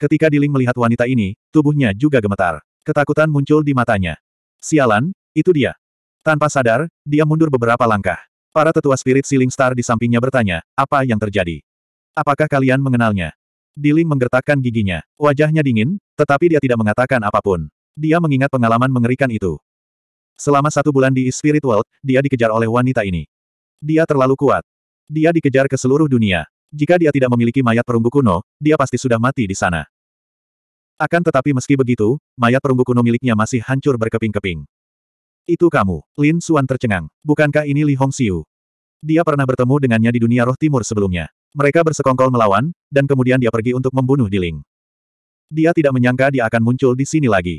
Ketika Diling melihat wanita ini, tubuhnya juga gemetar. Ketakutan muncul di matanya. Sialan, itu dia. Tanpa sadar, dia mundur beberapa langkah. Para tetua spirit Siling Star di sampingnya bertanya, apa yang terjadi? Apakah kalian mengenalnya? Diling menggertakkan giginya. Wajahnya dingin, tetapi dia tidak mengatakan apapun. Dia mengingat pengalaman mengerikan itu. Selama satu bulan di Spirit World, dia dikejar oleh wanita ini. Dia terlalu kuat. Dia dikejar ke seluruh dunia. Jika dia tidak memiliki mayat perunggu kuno, dia pasti sudah mati di sana. Akan tetapi meski begitu, mayat perunggu kuno miliknya masih hancur berkeping-keping. Itu kamu, Lin Suan tercengang. Bukankah ini Li Hongxiu? Dia pernah bertemu dengannya di dunia roh timur sebelumnya. Mereka bersekongkol melawan, dan kemudian dia pergi untuk membunuh di Ling. Dia tidak menyangka dia akan muncul di sini lagi.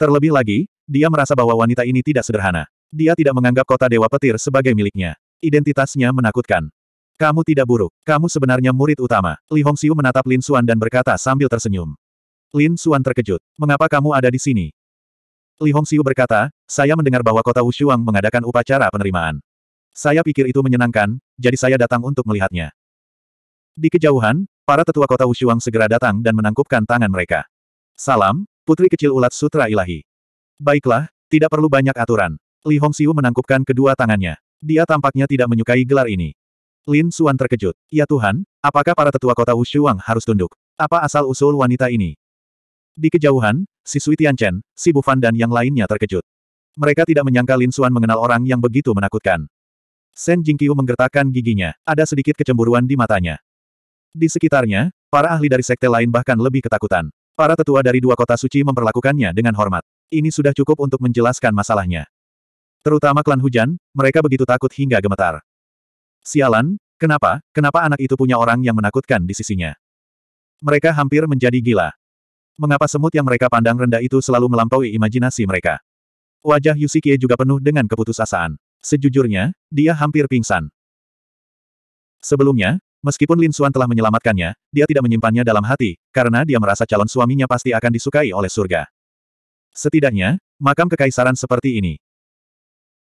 Terlebih lagi, dia merasa bahwa wanita ini tidak sederhana. Dia tidak menganggap kota Dewa Petir sebagai miliknya. Identitasnya menakutkan. Kamu tidak buruk. Kamu sebenarnya murid utama. Li Hongxiu menatap Lin Xuan dan berkata sambil tersenyum. Lin Xuan terkejut. Mengapa kamu ada di sini? Li Hongxiu berkata, saya mendengar bahwa kota Wushuang mengadakan upacara penerimaan. Saya pikir itu menyenangkan, jadi saya datang untuk melihatnya. Di kejauhan, para tetua kota Wushuang segera datang dan menangkupkan tangan mereka. Salam, putri kecil ulat sutra ilahi. Baiklah, tidak perlu banyak aturan. Li Hongxiu menangkupkan kedua tangannya. Dia tampaknya tidak menyukai gelar ini. Lin Xuan terkejut. Ya Tuhan, apakah para tetua kota Wushuang harus tunduk? Apa asal-usul wanita ini? Di kejauhan, si Sui Tianchen, si Bufan dan yang lainnya terkejut. Mereka tidak menyangka Lin Xuan mengenal orang yang begitu menakutkan. Shen Jingqiu menggertakkan giginya, ada sedikit kecemburuan di matanya. Di sekitarnya, para ahli dari sekte lain bahkan lebih ketakutan. Para tetua dari dua kota suci memperlakukannya dengan hormat. Ini sudah cukup untuk menjelaskan masalahnya. Terutama klan hujan, mereka begitu takut hingga gemetar. Sialan, kenapa, kenapa anak itu punya orang yang menakutkan di sisinya? Mereka hampir menjadi gila. Mengapa semut yang mereka pandang rendah itu selalu melampaui imajinasi mereka? Wajah Yusikie juga penuh dengan keputusasaan. Sejujurnya, dia hampir pingsan. Sebelumnya, meskipun Lin Suan telah menyelamatkannya, dia tidak menyimpannya dalam hati, karena dia merasa calon suaminya pasti akan disukai oleh surga. Setidaknya, makam kekaisaran seperti ini.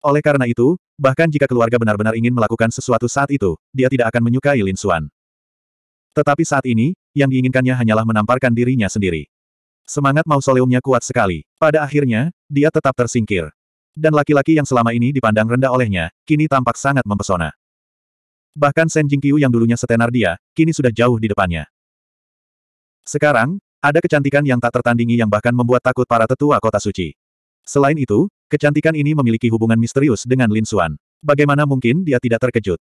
Oleh karena itu, bahkan jika keluarga benar-benar ingin melakukan sesuatu saat itu, dia tidak akan menyukai Lin Xuan. Tetapi saat ini, yang diinginkannya hanyalah menamparkan dirinya sendiri. Semangat mausoleumnya kuat sekali. Pada akhirnya, dia tetap tersingkir. Dan laki-laki yang selama ini dipandang rendah olehnya, kini tampak sangat mempesona. Bahkan Shen Jingqiu yang dulunya setenar dia, kini sudah jauh di depannya. Sekarang, ada kecantikan yang tak tertandingi yang bahkan membuat takut para tetua kota suci. Selain itu, kecantikan ini memiliki hubungan misterius dengan Lin Xuan. Bagaimana mungkin dia tidak terkejut?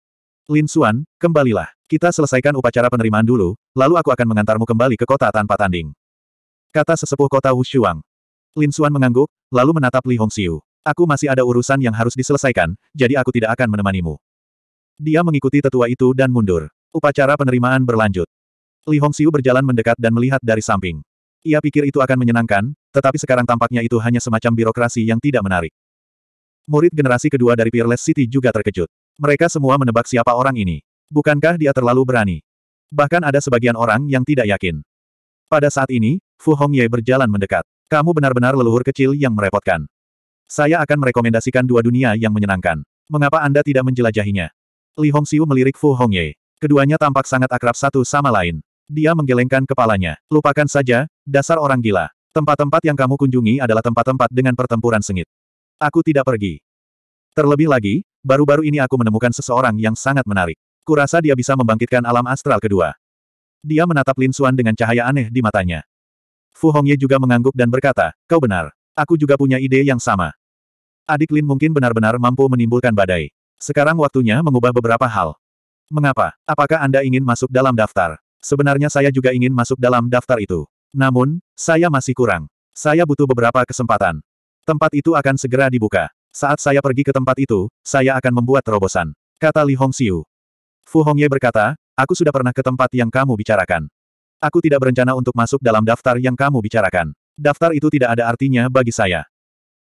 Lin Xuan, kembalilah. Kita selesaikan upacara penerimaan dulu, lalu aku akan mengantarmu kembali ke kota tanpa tanding. Kata sesepuh kota Wushuang. Lin Xuan mengangguk, lalu menatap Li Hongxiu. Aku masih ada urusan yang harus diselesaikan, jadi aku tidak akan menemanimu. Dia mengikuti tetua itu dan mundur. Upacara penerimaan berlanjut. Li Hongxiu berjalan mendekat dan melihat dari samping. Ia pikir itu akan menyenangkan, tetapi sekarang tampaknya itu hanya semacam birokrasi yang tidak menarik. Murid generasi kedua dari Peerless City juga terkejut. Mereka semua menebak siapa orang ini. Bukankah dia terlalu berani? Bahkan ada sebagian orang yang tidak yakin. Pada saat ini, Fu Hongye berjalan mendekat. Kamu benar-benar leluhur kecil yang merepotkan. Saya akan merekomendasikan dua dunia yang menyenangkan. Mengapa Anda tidak menjelajahinya? Li Hongxiu melirik Fu Hongye. Keduanya tampak sangat akrab satu sama lain. Dia menggelengkan kepalanya. Lupakan saja, dasar orang gila. Tempat-tempat yang kamu kunjungi adalah tempat-tempat dengan pertempuran sengit. Aku tidak pergi. Terlebih lagi, baru-baru ini aku menemukan seseorang yang sangat menarik. Kurasa dia bisa membangkitkan alam astral kedua. Dia menatap Lin Xuan dengan cahaya aneh di matanya. Fu Hongye juga mengangguk dan berkata, kau benar. Aku juga punya ide yang sama. Adik Lin mungkin benar-benar mampu menimbulkan badai. Sekarang waktunya mengubah beberapa hal. Mengapa? Apakah Anda ingin masuk dalam daftar? Sebenarnya saya juga ingin masuk dalam daftar itu. Namun, saya masih kurang. Saya butuh beberapa kesempatan. Tempat itu akan segera dibuka. Saat saya pergi ke tempat itu, saya akan membuat terobosan. Kata Li Hongxiu. Fu Hongye berkata, aku sudah pernah ke tempat yang kamu bicarakan. Aku tidak berencana untuk masuk dalam daftar yang kamu bicarakan. Daftar itu tidak ada artinya bagi saya.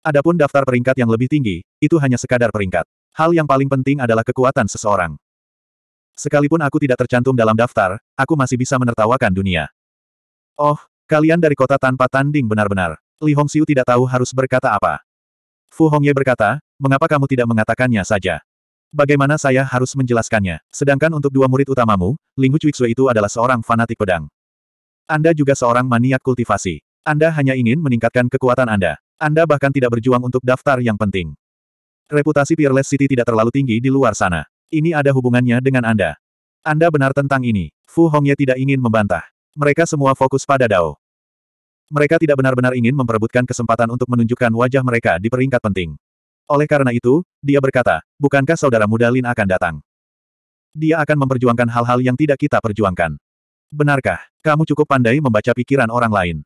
Adapun daftar peringkat yang lebih tinggi, itu hanya sekadar peringkat. Hal yang paling penting adalah kekuatan seseorang. Sekalipun aku tidak tercantum dalam daftar, aku masih bisa menertawakan dunia. Oh, kalian dari kota tanpa tanding benar-benar. Li Hongxiu tidak tahu harus berkata apa. Fu Hongye berkata, mengapa kamu tidak mengatakannya saja? Bagaimana saya harus menjelaskannya? Sedangkan untuk dua murid utamamu, Linghu Cuixue itu adalah seorang fanatik pedang. Anda juga seorang maniak kultivasi. Anda hanya ingin meningkatkan kekuatan Anda. Anda bahkan tidak berjuang untuk daftar yang penting. Reputasi Peerless City tidak terlalu tinggi di luar sana. Ini ada hubungannya dengan Anda. Anda benar tentang ini. Fu Hongye tidak ingin membantah. Mereka semua fokus pada Dao. Mereka tidak benar-benar ingin memperebutkan kesempatan untuk menunjukkan wajah mereka di peringkat penting. Oleh karena itu, dia berkata, bukankah saudara muda Lin akan datang? Dia akan memperjuangkan hal-hal yang tidak kita perjuangkan. Benarkah, kamu cukup pandai membaca pikiran orang lain?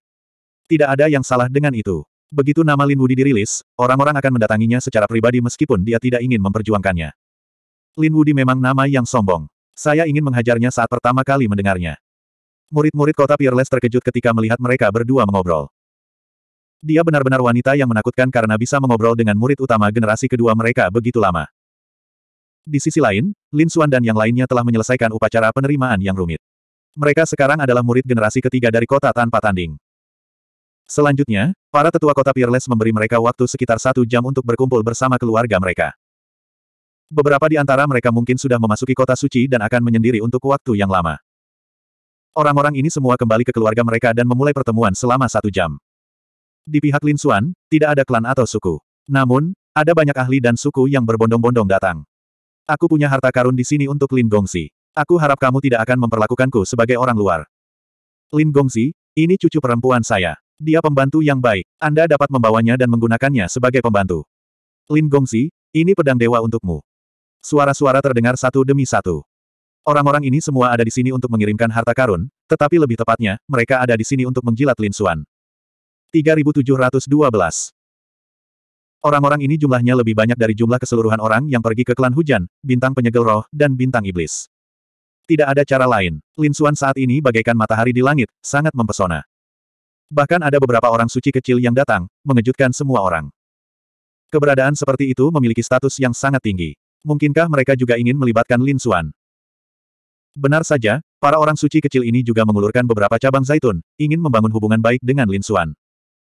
Tidak ada yang salah dengan itu. Begitu nama Lin Wudi dirilis, orang-orang akan mendatanginya secara pribadi meskipun dia tidak ingin memperjuangkannya. Lin Wudi memang nama yang sombong. Saya ingin menghajarnya saat pertama kali mendengarnya. Murid-murid kota Peerless terkejut ketika melihat mereka berdua mengobrol. Dia benar-benar wanita yang menakutkan karena bisa mengobrol dengan murid utama generasi kedua mereka begitu lama. Di sisi lain, Lin Xuan dan yang lainnya telah menyelesaikan upacara penerimaan yang rumit. Mereka sekarang adalah murid generasi ketiga dari kota tanpa tanding. Selanjutnya, para tetua kota Peerless memberi mereka waktu sekitar satu jam untuk berkumpul bersama keluarga mereka. Beberapa di antara mereka mungkin sudah memasuki kota suci dan akan menyendiri untuk waktu yang lama. Orang-orang ini semua kembali ke keluarga mereka dan memulai pertemuan selama satu jam. Di pihak Lin Xuan, tidak ada klan atau suku. Namun, ada banyak ahli dan suku yang berbondong-bondong datang. Aku punya harta karun di sini untuk Lin Gongsi. Aku harap kamu tidak akan memperlakukanku sebagai orang luar. Lin Gongsi, ini cucu perempuan saya. Dia pembantu yang baik. Anda dapat membawanya dan menggunakannya sebagai pembantu. Lin Gongsi, ini pedang dewa untukmu. Suara-suara terdengar satu demi satu. Orang-orang ini semua ada di sini untuk mengirimkan harta karun, tetapi lebih tepatnya, mereka ada di sini untuk menjilat Lin Xuan. 3712 Orang-orang ini jumlahnya lebih banyak dari jumlah keseluruhan orang yang pergi ke klan hujan, bintang penyegel roh, dan bintang iblis. Tidak ada cara lain. Lin Xuan saat ini bagaikan matahari di langit, sangat mempesona. Bahkan ada beberapa orang suci kecil yang datang, mengejutkan semua orang. Keberadaan seperti itu memiliki status yang sangat tinggi. Mungkinkah mereka juga ingin melibatkan Lin Xuan? Benar saja, para orang suci kecil ini juga mengulurkan beberapa cabang zaitun, ingin membangun hubungan baik dengan Lin Xuan.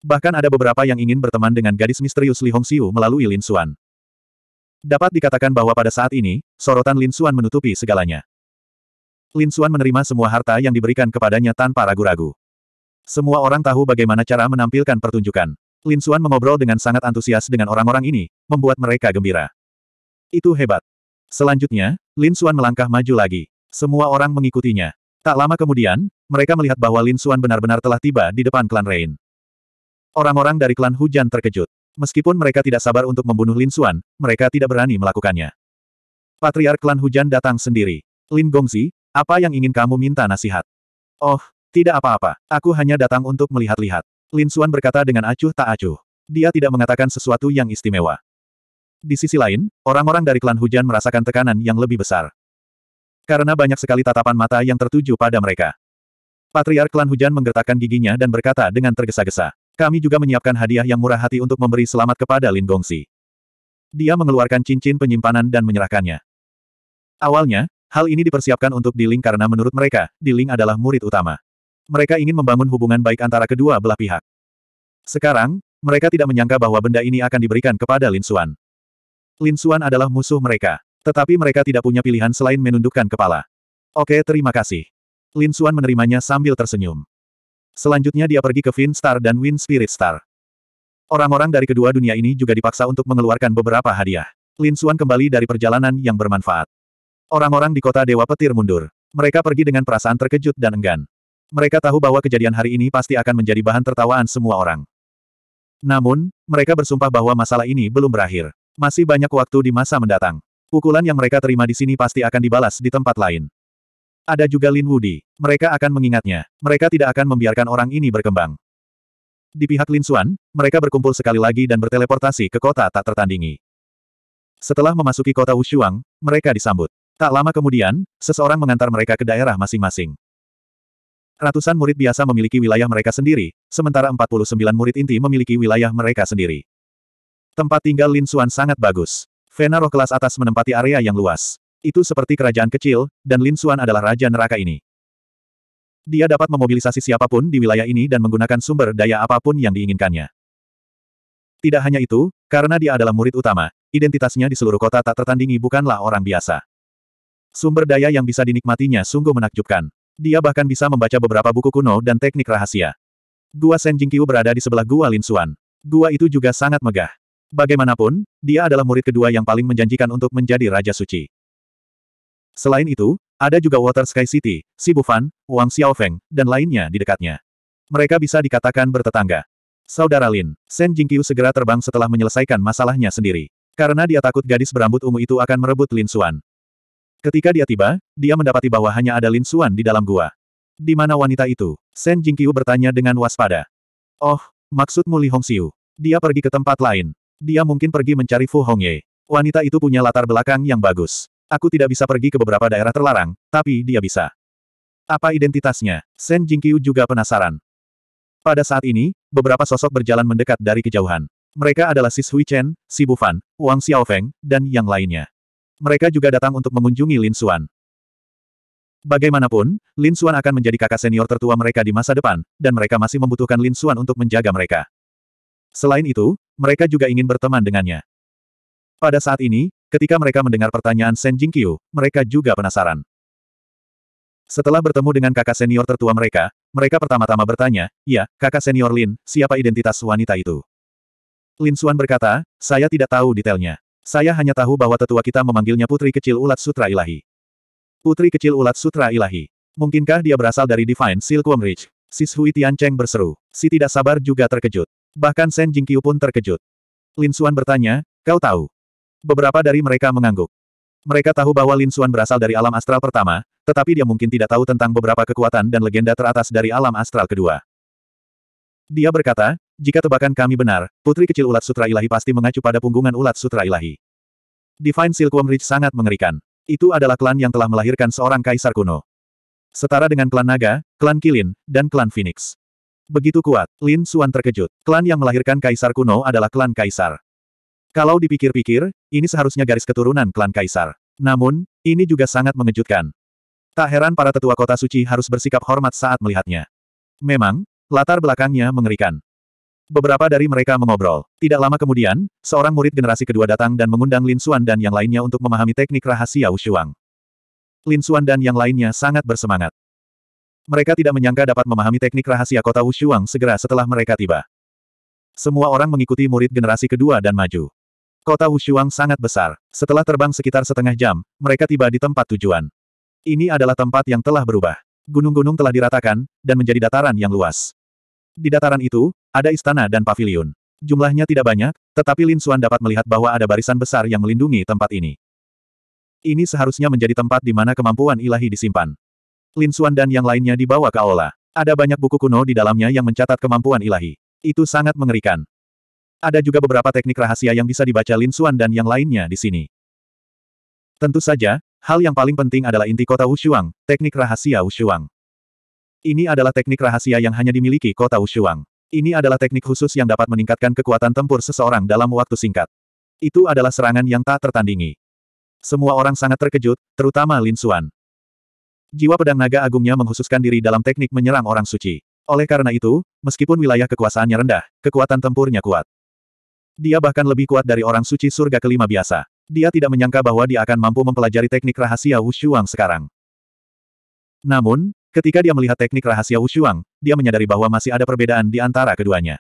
Bahkan ada beberapa yang ingin berteman dengan gadis misterius Li Hongxiu melalui Lin Xuan. Dapat dikatakan bahwa pada saat ini, sorotan Lin Xuan menutupi segalanya. Lin Xuan menerima semua harta yang diberikan kepadanya tanpa ragu-ragu. Semua orang tahu bagaimana cara menampilkan pertunjukan. Lin Xuan mengobrol dengan sangat antusias dengan orang-orang ini, membuat mereka gembira. Itu hebat. Selanjutnya, Lin Xuan melangkah maju lagi. Semua orang mengikutinya. Tak lama kemudian, mereka melihat bahwa Lin Xuan benar-benar telah tiba di depan klan Rain. Orang-orang dari klan hujan terkejut. Meskipun mereka tidak sabar untuk membunuh Lin Xuan, mereka tidak berani melakukannya. Patriark klan hujan datang sendiri. Lin Gongzi, apa yang ingin kamu minta nasihat? Oh, tidak apa-apa. Aku hanya datang untuk melihat-lihat. Lin Xuan berkata dengan acuh tak acuh. Dia tidak mengatakan sesuatu yang istimewa. Di sisi lain, orang-orang dari klan hujan merasakan tekanan yang lebih besar. Karena banyak sekali tatapan mata yang tertuju pada mereka. Patriark Klan Hujan menggertakkan giginya dan berkata dengan tergesa-gesa. Kami juga menyiapkan hadiah yang murah hati untuk memberi selamat kepada Lin Gongsi. Dia mengeluarkan cincin penyimpanan dan menyerahkannya. Awalnya, hal ini dipersiapkan untuk Diling karena menurut mereka, Diling adalah murid utama. Mereka ingin membangun hubungan baik antara kedua belah pihak. Sekarang, mereka tidak menyangka bahwa benda ini akan diberikan kepada Lin Suan. Lin Suan adalah musuh mereka. Tetapi mereka tidak punya pilihan selain menundukkan kepala. Oke terima kasih. Lin Suan menerimanya sambil tersenyum. Selanjutnya dia pergi ke Fin Star dan Wind Spirit Star. Orang-orang dari kedua dunia ini juga dipaksa untuk mengeluarkan beberapa hadiah. Lin Suan kembali dari perjalanan yang bermanfaat. Orang-orang di kota Dewa Petir mundur. Mereka pergi dengan perasaan terkejut dan enggan. Mereka tahu bahwa kejadian hari ini pasti akan menjadi bahan tertawaan semua orang. Namun, mereka bersumpah bahwa masalah ini belum berakhir. Masih banyak waktu di masa mendatang. Pukulan yang mereka terima di sini pasti akan dibalas di tempat lain. Ada juga Lin Wudi. Mereka akan mengingatnya. Mereka tidak akan membiarkan orang ini berkembang. Di pihak Lin Xuan, mereka berkumpul sekali lagi dan berteleportasi ke kota tak tertandingi. Setelah memasuki kota Wushuang, mereka disambut. Tak lama kemudian, seseorang mengantar mereka ke daerah masing-masing. Ratusan murid biasa memiliki wilayah mereka sendiri, sementara 49 murid inti memiliki wilayah mereka sendiri. Tempat tinggal Lin Xuan sangat bagus. Vena roh kelas atas menempati area yang luas. Itu seperti kerajaan kecil, dan Lin Xuan adalah raja neraka ini. Dia dapat memobilisasi siapapun di wilayah ini dan menggunakan sumber daya apapun yang diinginkannya. Tidak hanya itu, karena dia adalah murid utama, identitasnya di seluruh kota tak tertandingi bukanlah orang biasa. Sumber daya yang bisa dinikmatinya sungguh menakjubkan. Dia bahkan bisa membaca beberapa buku kuno dan teknik rahasia. Gua Senjingqiu berada di sebelah Gua Lin Xuan. Gua itu juga sangat megah. Bagaimanapun, dia adalah murid kedua yang paling menjanjikan untuk menjadi Raja Suci. Selain itu, ada juga Water Sky City, Sibufan, Wang Xiaofeng, dan lainnya di dekatnya. Mereka bisa dikatakan bertetangga. Saudara Lin, Shen Jingqiu segera terbang setelah menyelesaikan masalahnya sendiri. Karena dia takut gadis berambut ungu itu akan merebut Lin Xuan. Ketika dia tiba, dia mendapati bahwa hanya ada Lin Xuan di dalam gua. Di mana wanita itu? Shen Jingqiu bertanya dengan waspada. Oh, maksudmu Li Hongxiu? Dia pergi ke tempat lain. Dia mungkin pergi mencari Fu Hongye. Wanita itu punya latar belakang yang bagus. Aku tidak bisa pergi ke beberapa daerah terlarang, tapi dia bisa. Apa identitasnya? Shen Jingqiu juga penasaran. Pada saat ini, beberapa sosok berjalan mendekat dari kejauhan. Mereka adalah Sis Hui Chen, Si Bufan, Wang Xiaofeng, dan yang lainnya. Mereka juga datang untuk mengunjungi Lin Xuan. Bagaimanapun, Lin Xuan akan menjadi kakak senior tertua mereka di masa depan, dan mereka masih membutuhkan Lin Xuan untuk menjaga mereka. Selain itu, mereka juga ingin berteman dengannya. Pada saat ini, ketika mereka mendengar pertanyaan Shen Jingqiu, mereka juga penasaran. Setelah bertemu dengan kakak senior tertua mereka, mereka pertama-tama bertanya, ya, kakak senior Lin, siapa identitas wanita itu? Lin Xuan berkata, saya tidak tahu detailnya. Saya hanya tahu bahwa tetua kita memanggilnya Putri Kecil Ulat Sutra Ilahi. Putri Kecil Ulat Sutra Ilahi. Mungkinkah dia berasal dari Divine Silkworm Ridge? Sis Hui Tian Cheng berseru. Si tidak sabar juga terkejut. Bahkan Shen Jingqiu pun terkejut. Lin Xuan bertanya, kau tahu? Beberapa dari mereka mengangguk. Mereka tahu bahwa Lin Xuan berasal dari alam astral pertama, tetapi dia mungkin tidak tahu tentang beberapa kekuatan dan legenda teratas dari alam astral kedua. Dia berkata, jika tebakan kami benar, putri kecil ulat sutra ilahi pasti mengacu pada punggungan ulat sutra ilahi. Divine Silkworm Ridge sangat mengerikan. Itu adalah klan yang telah melahirkan seorang kaisar kuno. Setara dengan klan naga, klan kilin, dan klan phoenix. Begitu kuat, Lin Suan terkejut. Klan yang melahirkan kaisar kuno adalah klan kaisar. Kalau dipikir-pikir, ini seharusnya garis keturunan klan kaisar. Namun, ini juga sangat mengejutkan. Tak heran para tetua kota suci harus bersikap hormat saat melihatnya. Memang, latar belakangnya mengerikan. Beberapa dari mereka mengobrol. Tidak lama kemudian, seorang murid generasi kedua datang dan mengundang Lin Suan dan yang lainnya untuk memahami teknik rahasia Wushuang. Lin Suan dan yang lainnya sangat bersemangat. Mereka tidak menyangka dapat memahami teknik rahasia kota Wushuang segera setelah mereka tiba. Semua orang mengikuti murid generasi kedua dan maju. Kota Wushuang sangat besar. Setelah terbang sekitar setengah jam, mereka tiba di tempat tujuan. Ini adalah tempat yang telah berubah. Gunung-gunung telah diratakan, dan menjadi dataran yang luas. Di dataran itu, ada istana dan paviliun. Jumlahnya tidak banyak, tetapi Lin Xuan dapat melihat bahwa ada barisan besar yang melindungi tempat ini. Ini seharusnya menjadi tempat di mana kemampuan ilahi disimpan. Lin Suan dan yang lainnya dibawa ke aula. Ada banyak buku kuno di dalamnya yang mencatat kemampuan ilahi. Itu sangat mengerikan. Ada juga beberapa teknik rahasia yang bisa dibaca Lin Suan dan yang lainnya di sini. Tentu saja, hal yang paling penting adalah inti kota Wushuang, teknik rahasia Wushuang. Ini adalah teknik rahasia yang hanya dimiliki kota Wushuang. Ini adalah teknik khusus yang dapat meningkatkan kekuatan tempur seseorang dalam waktu singkat. Itu adalah serangan yang tak tertandingi. Semua orang sangat terkejut, terutama Lin Suan. Jiwa pedang naga agungnya menghususkan diri dalam teknik menyerang orang suci. Oleh karena itu, meskipun wilayah kekuasaannya rendah, kekuatan tempurnya kuat. Dia bahkan lebih kuat dari orang suci surga kelima biasa. Dia tidak menyangka bahwa dia akan mampu mempelajari teknik rahasia Wushuang sekarang. Namun, ketika dia melihat teknik rahasia Wushuang, dia menyadari bahwa masih ada perbedaan di antara keduanya.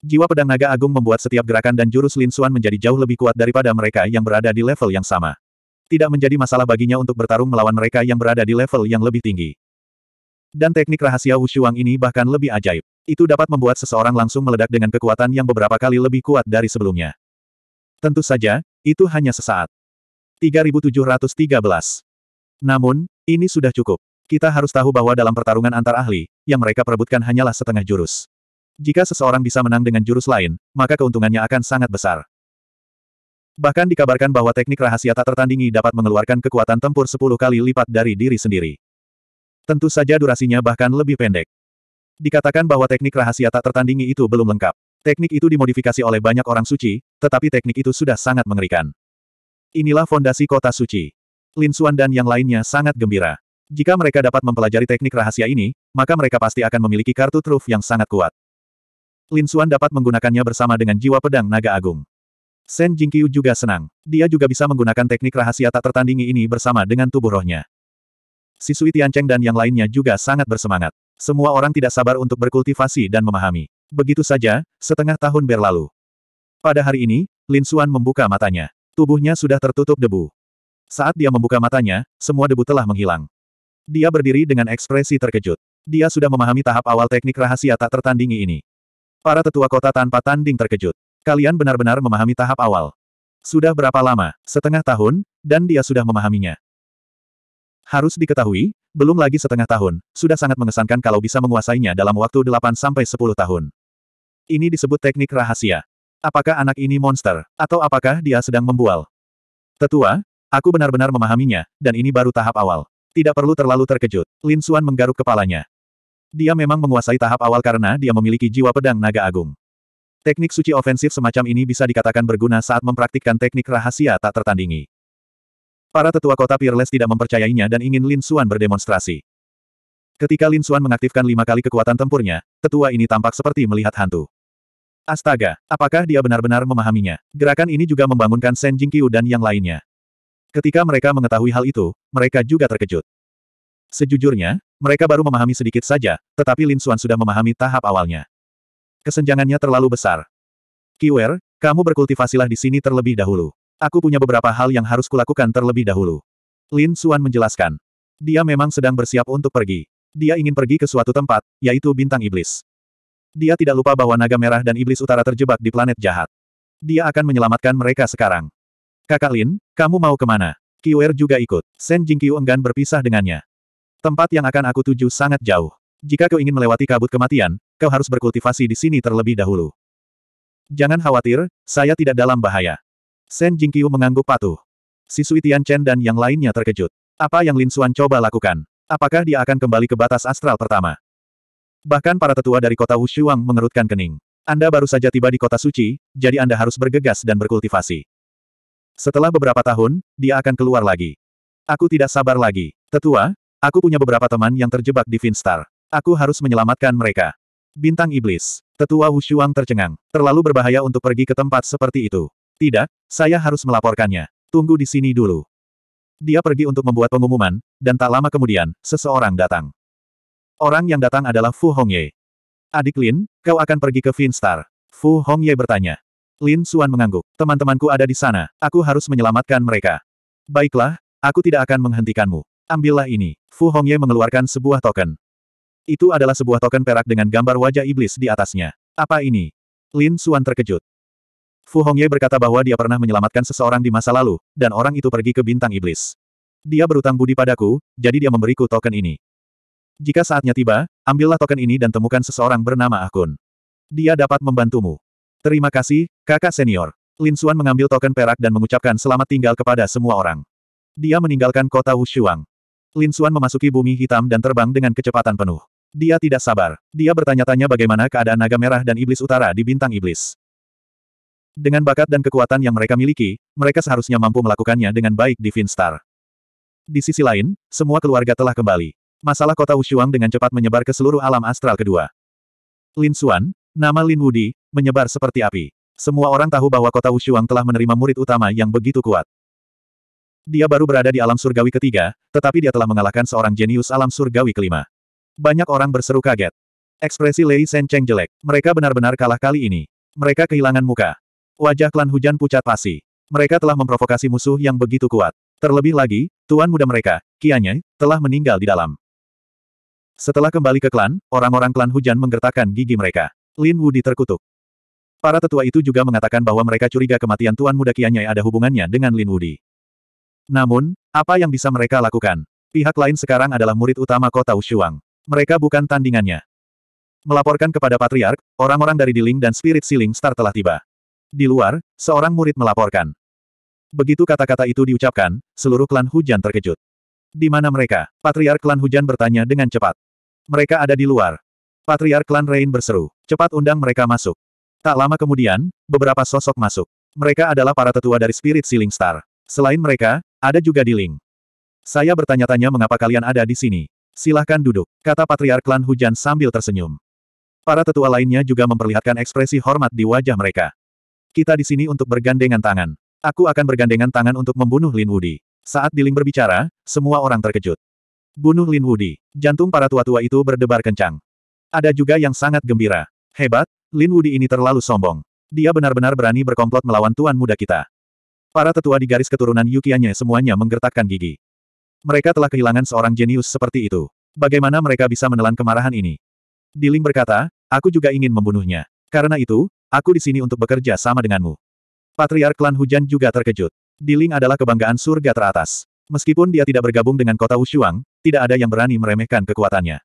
Jiwa pedang naga agung membuat setiap gerakan dan jurus Lin Xuan menjadi jauh lebih kuat daripada mereka yang berada di level yang sama. Tidak menjadi masalah baginya untuk bertarung melawan mereka yang berada di level yang lebih tinggi. Dan teknik rahasia Wushuang ini bahkan lebih ajaib. Itu dapat membuat seseorang langsung meledak dengan kekuatan yang beberapa kali lebih kuat dari sebelumnya. Tentu saja, itu hanya sesaat. 3713. Namun, ini sudah cukup. Kita harus tahu bahwa dalam pertarungan antar ahli, yang mereka perebutkan hanyalah setengah jurus. Jika seseorang bisa menang dengan jurus lain, maka keuntungannya akan sangat besar. Bahkan dikabarkan bahwa teknik rahasia tak tertandingi dapat mengeluarkan kekuatan tempur 10 kali lipat dari diri sendiri. Tentu saja durasinya bahkan lebih pendek. Dikatakan bahwa teknik rahasia tak tertandingi itu belum lengkap. Teknik itu dimodifikasi oleh banyak orang suci, tetapi teknik itu sudah sangat mengerikan. Inilah fondasi kota suci. Lin Xuan dan yang lainnya sangat gembira. Jika mereka dapat mempelajari teknik rahasia ini, maka mereka pasti akan memiliki kartu truf yang sangat kuat. Lin Xuan dapat menggunakannya bersama dengan jiwa pedang naga agung. Shen Jingqiu juga senang. Dia juga bisa menggunakan teknik rahasia tak tertandingi ini bersama dengan tubuh rohnya. Si Sisui Tiancheng dan yang lainnya juga sangat bersemangat. Semua orang tidak sabar untuk berkultivasi dan memahami. Begitu saja, setengah tahun berlalu. Pada hari ini, Lin Xuan membuka matanya. Tubuhnya sudah tertutup debu. Saat dia membuka matanya, semua debu telah menghilang. Dia berdiri dengan ekspresi terkejut. Dia sudah memahami tahap awal teknik rahasia tak tertandingi ini. Para tetua kota tanpa tanding terkejut. Kalian benar-benar memahami tahap awal. Sudah berapa lama? Setengah tahun, dan dia sudah memahaminya. Harus diketahui, belum lagi setengah tahun, sudah sangat mengesankan kalau bisa menguasainya dalam waktu 8-10 tahun. Ini disebut teknik rahasia. Apakah anak ini monster, atau apakah dia sedang membual? Tetua, aku benar-benar memahaminya, dan ini baru tahap awal. Tidak perlu terlalu terkejut, Lin Xuan menggaruk kepalanya. Dia memang menguasai tahap awal karena dia memiliki jiwa pedang naga agung. Teknik suci ofensif semacam ini bisa dikatakan berguna saat mempraktikkan teknik rahasia tak tertandingi. Para tetua kota Peerless tidak mempercayainya dan ingin Lin Suan berdemonstrasi. Ketika Lin Suan mengaktifkan lima kali kekuatan tempurnya, tetua ini tampak seperti melihat hantu. Astaga, apakah dia benar-benar memahaminya? Gerakan ini juga membangunkan Sen Jingqiu dan yang lainnya. Ketika mereka mengetahui hal itu, mereka juga terkejut. Sejujurnya, mereka baru memahami sedikit saja, tetapi Lin Suan sudah memahami tahap awalnya. Kesenjangannya terlalu besar. Kiwer, kamu berkultivasilah di sini terlebih dahulu. Aku punya beberapa hal yang harus kulakukan terlebih dahulu. Lin Suan menjelaskan. Dia memang sedang bersiap untuk pergi. Dia ingin pergi ke suatu tempat, yaitu Bintang Iblis. Dia tidak lupa bahwa Naga Merah dan Iblis Utara terjebak di planet jahat. Dia akan menyelamatkan mereka sekarang. Kakak Lin, kamu mau kemana? Kiwer juga ikut. Sen Jingqiu enggan berpisah dengannya. Tempat yang akan aku tuju sangat jauh. Jika kau ingin melewati kabut kematian, kau harus berkultivasi di sini terlebih dahulu. Jangan khawatir, saya tidak dalam bahaya. Shen Jingqiu mengangguk patuh. Si Sui Tian Chen dan yang lainnya terkejut. Apa yang Lin Xuan coba lakukan? Apakah dia akan kembali ke batas astral pertama? Bahkan para tetua dari kota Wushuang mengerutkan kening. Anda baru saja tiba di kota suci, jadi Anda harus bergegas dan berkultivasi. Setelah beberapa tahun, dia akan keluar lagi. Aku tidak sabar lagi. Tetua, aku punya beberapa teman yang terjebak di Finstar. Aku harus menyelamatkan mereka. Bintang Iblis. Tetua Wushuang tercengang. Terlalu berbahaya untuk pergi ke tempat seperti itu. Tidak, saya harus melaporkannya. Tunggu di sini dulu. Dia pergi untuk membuat pengumuman, dan tak lama kemudian, seseorang datang. Orang yang datang adalah Fu Hongye. Adik Lin, kau akan pergi ke Finstar. Fu Hongye bertanya. Lin Suan mengangguk. Teman-temanku ada di sana, aku harus menyelamatkan mereka. Baiklah, aku tidak akan menghentikanmu. Ambillah ini. Fu Hongye mengeluarkan sebuah token. Itu adalah sebuah token perak dengan gambar wajah iblis di atasnya. Apa ini? Lin Suan terkejut. Fu Hongye berkata bahwa dia pernah menyelamatkan seseorang di masa lalu, dan orang itu pergi ke bintang iblis. Dia berutang budi padaku, jadi dia memberiku token ini. Jika saatnya tiba, ambillah token ini dan temukan seseorang bernama Akun. Dia dapat membantumu. Terima kasih, kakak senior. Lin Xuan mengambil token perak dan mengucapkan selamat tinggal kepada semua orang. Dia meninggalkan kota Wushuang. Lin Xuan memasuki bumi hitam dan terbang dengan kecepatan penuh. Dia tidak sabar. Dia bertanya-tanya bagaimana keadaan naga merah dan iblis utara di bintang iblis. Dengan bakat dan kekuatan yang mereka miliki, mereka seharusnya mampu melakukannya dengan baik di Finstar. Di sisi lain, semua keluarga telah kembali. Masalah kota Wushuang dengan cepat menyebar ke seluruh alam astral kedua. Lin Xuan, nama Lin Wudi, menyebar seperti api. Semua orang tahu bahwa kota Wushuang telah menerima murid utama yang begitu kuat. Dia baru berada di alam surgawi ketiga, tetapi dia telah mengalahkan seorang jenius alam surgawi kelima. Banyak orang berseru kaget. Ekspresi Lei Sen Cheng jelek. Mereka benar-benar kalah kali ini. Mereka kehilangan muka. Wajah klan hujan pucat pasi. Mereka telah memprovokasi musuh yang begitu kuat. Terlebih lagi, tuan muda mereka, Kianye, telah meninggal di dalam. Setelah kembali ke klan, orang-orang klan hujan menggertakkan gigi mereka. Lin Wudi terkutuk. Para tetua itu juga mengatakan bahwa mereka curiga kematian tuan muda Kianye ada hubungannya dengan Lin Wudi. Namun, apa yang bisa mereka lakukan? Pihak lain sekarang adalah murid utama kota Ushuang. Mereka bukan tandingannya. Melaporkan kepada Patriark, orang-orang dari Diling dan Spirit Siling Star telah tiba. Di luar, seorang murid melaporkan. Begitu kata-kata itu diucapkan, seluruh klan hujan terkejut. Di mana mereka? Patriark klan hujan bertanya dengan cepat. Mereka ada di luar. Patriark klan Rain berseru, cepat undang mereka masuk. Tak lama kemudian, beberapa sosok masuk. Mereka adalah para tetua dari Spirit Siling Star. Selain mereka, ada juga Diling. Saya bertanya-tanya mengapa kalian ada di sini. Silahkan duduk, kata Patriark Klan Hujan sambil tersenyum. Para tetua lainnya juga memperlihatkan ekspresi hormat di wajah mereka. Kita di sini untuk bergandengan tangan. Aku akan bergandengan tangan untuk membunuh Lin Wudi. Saat Diling berbicara, semua orang terkejut. Bunuh Lin Wudi. Jantung para tua-tua itu berdebar kencang. Ada juga yang sangat gembira. Hebat, Lin Wudi ini terlalu sombong. Dia benar-benar berani berkomplot melawan tuan muda kita. Para tetua di garis keturunan Yukianya semuanya menggertakkan gigi. Mereka telah kehilangan seorang jenius seperti itu. Bagaimana mereka bisa menelan kemarahan ini? Diling berkata, aku juga ingin membunuhnya. Karena itu, aku di sini untuk bekerja sama denganmu. Patriar klan hujan juga terkejut. Diling adalah kebanggaan surga teratas. Meskipun dia tidak bergabung dengan kota Wushuang, tidak ada yang berani meremehkan kekuatannya.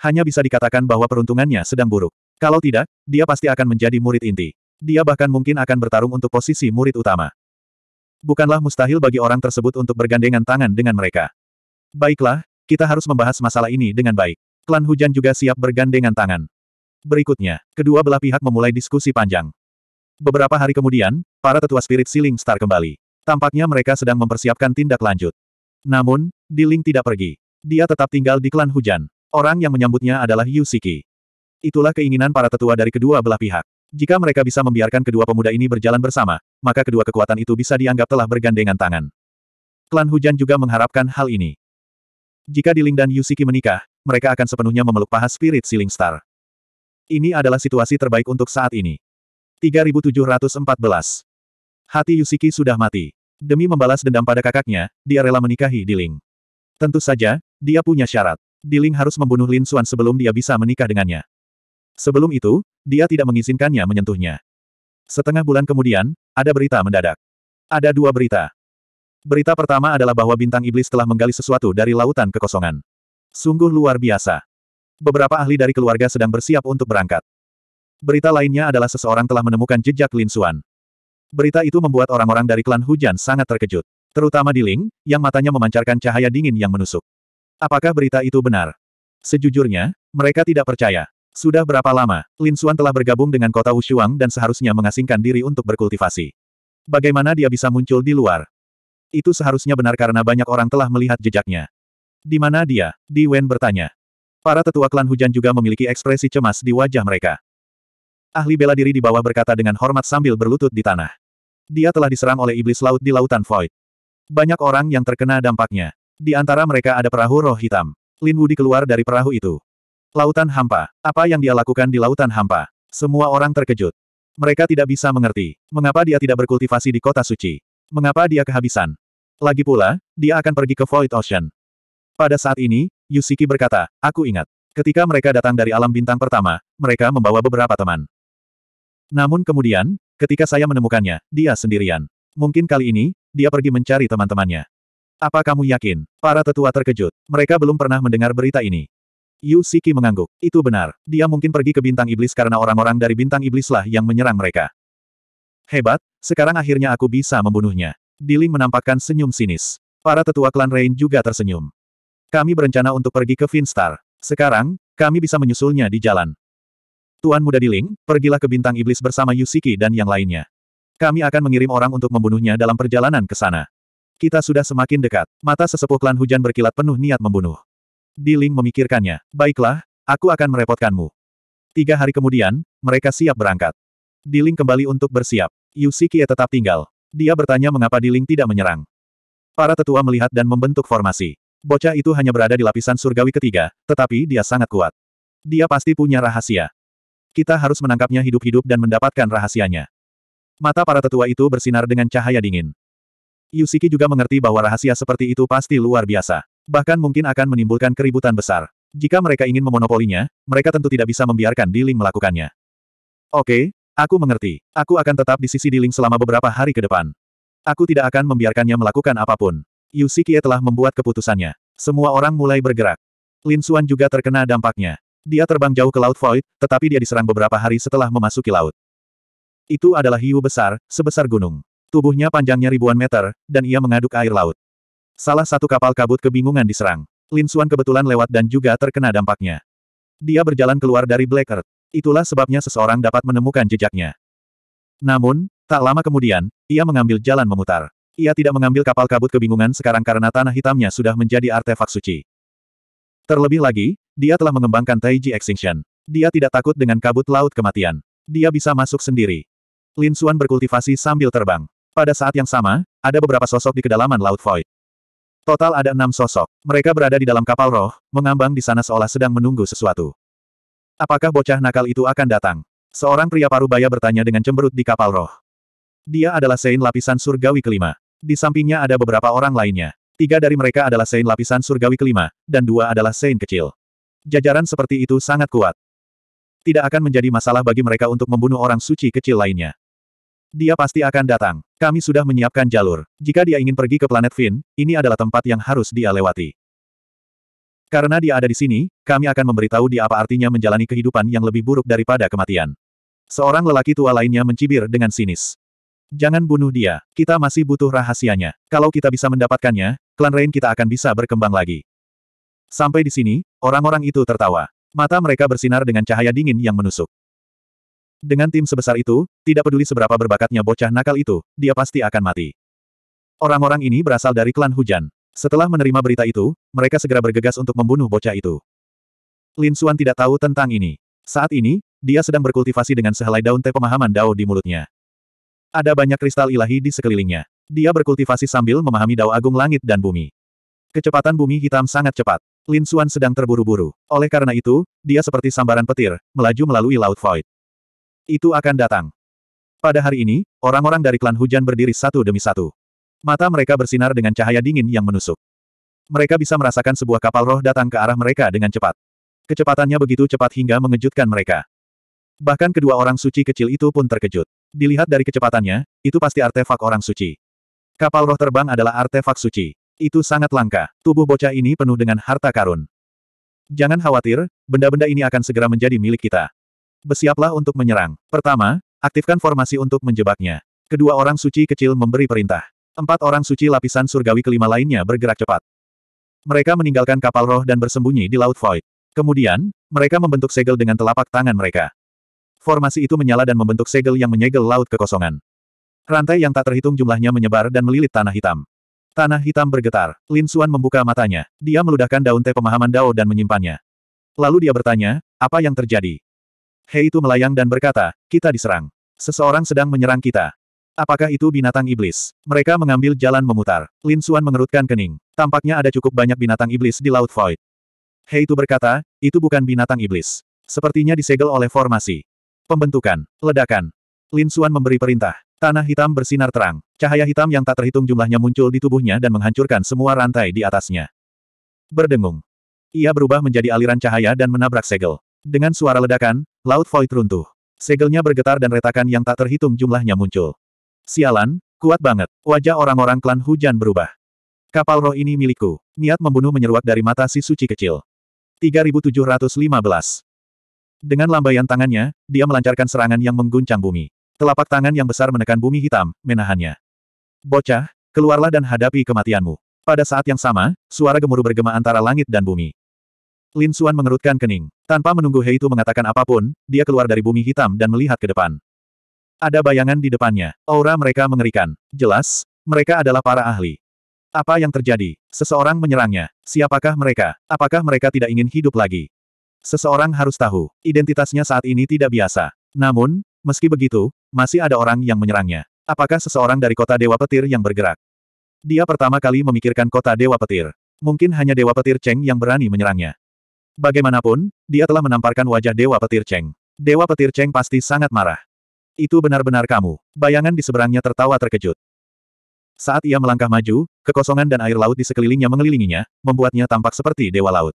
Hanya bisa dikatakan bahwa peruntungannya sedang buruk. Kalau tidak, dia pasti akan menjadi murid inti. Dia bahkan mungkin akan bertarung untuk posisi murid utama bukanlah mustahil bagi orang tersebut untuk bergandengan tangan dengan mereka. Baiklah, kita harus membahas masalah ini dengan baik. Klan Hujan juga siap bergandengan tangan. Berikutnya, kedua belah pihak memulai diskusi panjang. Beberapa hari kemudian, para tetua spirit Siling Star kembali. Tampaknya mereka sedang mempersiapkan tindak lanjut. Namun, Diling tidak pergi. Dia tetap tinggal di klan Hujan. Orang yang menyambutnya adalah Yusiki. Itulah keinginan para tetua dari kedua belah pihak. Jika mereka bisa membiarkan kedua pemuda ini berjalan bersama, maka kedua kekuatan itu bisa dianggap telah bergandengan tangan. Klan Hujan juga mengharapkan hal ini. Jika Diling dan Yusiki menikah, mereka akan sepenuhnya memeluk paha spirit Siling Star. Ini adalah situasi terbaik untuk saat ini. 3714 Hati Yusiki sudah mati. Demi membalas dendam pada kakaknya, dia rela menikahi Diling. Tentu saja, dia punya syarat. Diling harus membunuh Lin Xuan sebelum dia bisa menikah dengannya. Sebelum itu, dia tidak mengizinkannya menyentuhnya. Setengah bulan kemudian, ada berita mendadak. Ada dua berita. Berita pertama adalah bahwa bintang iblis telah menggali sesuatu dari lautan kekosongan. Sungguh luar biasa. Beberapa ahli dari keluarga sedang bersiap untuk berangkat. Berita lainnya adalah seseorang telah menemukan jejak Lin Xuan. Berita itu membuat orang-orang dari klan hujan sangat terkejut. Terutama di Ling, yang matanya memancarkan cahaya dingin yang menusuk. Apakah berita itu benar? Sejujurnya, mereka tidak percaya. Sudah berapa lama, Lin Xuan telah bergabung dengan kota Wushuang dan seharusnya mengasingkan diri untuk berkultivasi. Bagaimana dia bisa muncul di luar? Itu seharusnya benar karena banyak orang telah melihat jejaknya. Di mana dia? Di Wen bertanya. Para tetua klan hujan juga memiliki ekspresi cemas di wajah mereka. Ahli bela diri di bawah berkata dengan hormat sambil berlutut di tanah. Dia telah diserang oleh iblis laut di lautan Void. Banyak orang yang terkena dampaknya. Di antara mereka ada perahu roh hitam. Lin Wu keluar dari perahu itu. Lautan hampa. Apa yang dia lakukan di lautan hampa? Semua orang terkejut. Mereka tidak bisa mengerti mengapa dia tidak berkultivasi di kota suci. Mengapa dia kehabisan? Lagi pula, dia akan pergi ke Void Ocean. Pada saat ini, Yusiki berkata, aku ingat. Ketika mereka datang dari alam bintang pertama, mereka membawa beberapa teman. Namun kemudian, ketika saya menemukannya, dia sendirian. Mungkin kali ini, dia pergi mencari teman-temannya. Apa kamu yakin? Para tetua terkejut. Mereka belum pernah mendengar berita ini. Yu Siki mengangguk. Itu benar. Dia mungkin pergi ke bintang iblis karena orang-orang dari bintang iblislah yang menyerang mereka. Hebat, sekarang akhirnya aku bisa membunuhnya. Diling menampakkan senyum sinis. Para tetua klan Rain juga tersenyum. Kami berencana untuk pergi ke Finstar. Sekarang, kami bisa menyusulnya di jalan. Tuan Muda Diling, pergilah ke bintang iblis bersama Yusiki dan yang lainnya. Kami akan mengirim orang untuk membunuhnya dalam perjalanan ke sana. Kita sudah semakin dekat. Mata sesepuh klan hujan berkilat penuh niat membunuh. Diling memikirkannya. Baiklah, aku akan merepotkanmu. Tiga hari kemudian, mereka siap berangkat. Diling kembali untuk bersiap. Yusikie tetap tinggal. Dia bertanya mengapa Diling tidak menyerang. Para tetua melihat dan membentuk formasi. Bocah itu hanya berada di lapisan surgawi ketiga, tetapi dia sangat kuat. Dia pasti punya rahasia. Kita harus menangkapnya hidup-hidup dan mendapatkan rahasianya. Mata para tetua itu bersinar dengan cahaya dingin. Yusiki juga mengerti bahwa rahasia seperti itu pasti luar biasa. Bahkan mungkin akan menimbulkan keributan besar. Jika mereka ingin memonopolinya, mereka tentu tidak bisa membiarkan Diling melakukannya. Oke, aku mengerti. Aku akan tetap di sisi Diling selama beberapa hari ke depan. Aku tidak akan membiarkannya melakukan apapun. Yusikie telah membuat keputusannya. Semua orang mulai bergerak. Lin Xuan juga terkena dampaknya. Dia terbang jauh ke Laut Void, tetapi dia diserang beberapa hari setelah memasuki laut. Itu adalah hiu besar, sebesar gunung. Tubuhnya panjangnya ribuan meter, dan ia mengaduk air laut. Salah satu kapal kabut kebingungan diserang. Lin Xuan kebetulan lewat dan juga terkena dampaknya. Dia berjalan keluar dari Black Earth. Itulah sebabnya seseorang dapat menemukan jejaknya. Namun, tak lama kemudian, ia mengambil jalan memutar. Ia tidak mengambil kapal kabut kebingungan sekarang karena tanah hitamnya sudah menjadi artefak suci. Terlebih lagi, dia telah mengembangkan Taiji Extinction. Dia tidak takut dengan kabut laut kematian. Dia bisa masuk sendiri. Lin Xuan berkultivasi sambil terbang. Pada saat yang sama, ada beberapa sosok di kedalaman Laut Void. Total ada enam sosok. Mereka berada di dalam kapal roh, mengambang di sana seolah sedang menunggu sesuatu. Apakah bocah nakal itu akan datang? Seorang pria parubaya bertanya dengan cemberut di kapal roh. Dia adalah Sein lapisan surgawi kelima. Di sampingnya ada beberapa orang lainnya. Tiga dari mereka adalah Sein lapisan surgawi kelima, dan dua adalah Sein kecil. Jajaran seperti itu sangat kuat. Tidak akan menjadi masalah bagi mereka untuk membunuh orang suci kecil lainnya. Dia pasti akan datang. Kami sudah menyiapkan jalur. Jika dia ingin pergi ke planet Finn, ini adalah tempat yang harus dia lewati. Karena dia ada di sini, kami akan memberitahu dia apa artinya menjalani kehidupan yang lebih buruk daripada kematian. Seorang lelaki tua lainnya mencibir dengan sinis. Jangan bunuh dia. Kita masih butuh rahasianya. Kalau kita bisa mendapatkannya, klan Rain kita akan bisa berkembang lagi. Sampai di sini, orang-orang itu tertawa. Mata mereka bersinar dengan cahaya dingin yang menusuk. Dengan tim sebesar itu, tidak peduli seberapa berbakatnya bocah nakal itu, dia pasti akan mati. Orang-orang ini berasal dari klan hujan. Setelah menerima berita itu, mereka segera bergegas untuk membunuh bocah itu. Lin Xuan tidak tahu tentang ini. Saat ini, dia sedang berkultivasi dengan sehelai daun teh pemahaman dao di mulutnya. Ada banyak kristal ilahi di sekelilingnya. Dia berkultivasi sambil memahami dao agung langit dan bumi. Kecepatan bumi hitam sangat cepat. Lin Xuan sedang terburu-buru. Oleh karena itu, dia seperti sambaran petir, melaju melalui laut void. Itu akan datang. Pada hari ini, orang-orang dari klan hujan berdiri satu demi satu. Mata mereka bersinar dengan cahaya dingin yang menusuk. Mereka bisa merasakan sebuah kapal roh datang ke arah mereka dengan cepat. Kecepatannya begitu cepat hingga mengejutkan mereka. Bahkan kedua orang suci kecil itu pun terkejut. Dilihat dari kecepatannya, itu pasti artefak orang suci. Kapal roh terbang adalah artefak suci. Itu sangat langka. Tubuh bocah ini penuh dengan harta karun. Jangan khawatir, benda-benda ini akan segera menjadi milik kita. Bersiaplah untuk menyerang. Pertama, aktifkan formasi untuk menjebaknya. Kedua orang suci kecil memberi perintah. Empat orang suci lapisan surgawi kelima lainnya bergerak cepat. Mereka meninggalkan kapal roh dan bersembunyi di Laut Void. Kemudian, mereka membentuk segel dengan telapak tangan mereka. Formasi itu menyala dan membentuk segel yang menyegel laut kekosongan. Rantai yang tak terhitung jumlahnya menyebar dan melilit tanah hitam. Tanah hitam bergetar. Lin Xuan membuka matanya. Dia meludahkan daun teh pemahaman Dao dan menyimpannya. Lalu dia bertanya, apa yang terjadi? Hei itu melayang dan berkata, kita diserang. Seseorang sedang menyerang kita. Apakah itu binatang iblis? Mereka mengambil jalan memutar. Lin Suan mengerutkan kening. Tampaknya ada cukup banyak binatang iblis di Laut Void. Hei itu berkata, itu bukan binatang iblis. Sepertinya disegel oleh formasi. Pembentukan. Ledakan. Lin Suan memberi perintah. Tanah hitam bersinar terang. Cahaya hitam yang tak terhitung jumlahnya muncul di tubuhnya dan menghancurkan semua rantai di atasnya. Berdengung. Ia berubah menjadi aliran cahaya dan menabrak segel. Dengan suara ledakan, Laut void runtuh. Segelnya bergetar dan retakan yang tak terhitung jumlahnya muncul. Sialan, kuat banget. Wajah orang-orang klan hujan berubah. Kapal roh ini milikku. Niat membunuh menyeruak dari mata si suci kecil. 3715. Dengan lambaian tangannya, dia melancarkan serangan yang mengguncang bumi. Telapak tangan yang besar menekan bumi hitam, menahannya. Bocah, keluarlah dan hadapi kematianmu. Pada saat yang sama, suara gemuruh bergema antara langit dan bumi. Lin Suan mengerutkan kening. Tanpa menunggu Hei Tu mengatakan apapun, dia keluar dari bumi hitam dan melihat ke depan. Ada bayangan di depannya. Aura mereka mengerikan. Jelas, mereka adalah para ahli. Apa yang terjadi? Seseorang menyerangnya. Siapakah mereka? Apakah mereka tidak ingin hidup lagi? Seseorang harus tahu. Identitasnya saat ini tidak biasa. Namun, meski begitu, masih ada orang yang menyerangnya. Apakah seseorang dari kota Dewa Petir yang bergerak? Dia pertama kali memikirkan kota Dewa Petir. Mungkin hanya Dewa Petir Cheng yang berani menyerangnya. Bagaimanapun, dia telah menamparkan wajah Dewa Petir Cheng. Dewa Petir Cheng pasti sangat marah. Itu benar-benar kamu. Bayangan di seberangnya tertawa terkejut. Saat ia melangkah maju, kekosongan dan air laut di sekelilingnya mengelilinginya, membuatnya tampak seperti Dewa Laut.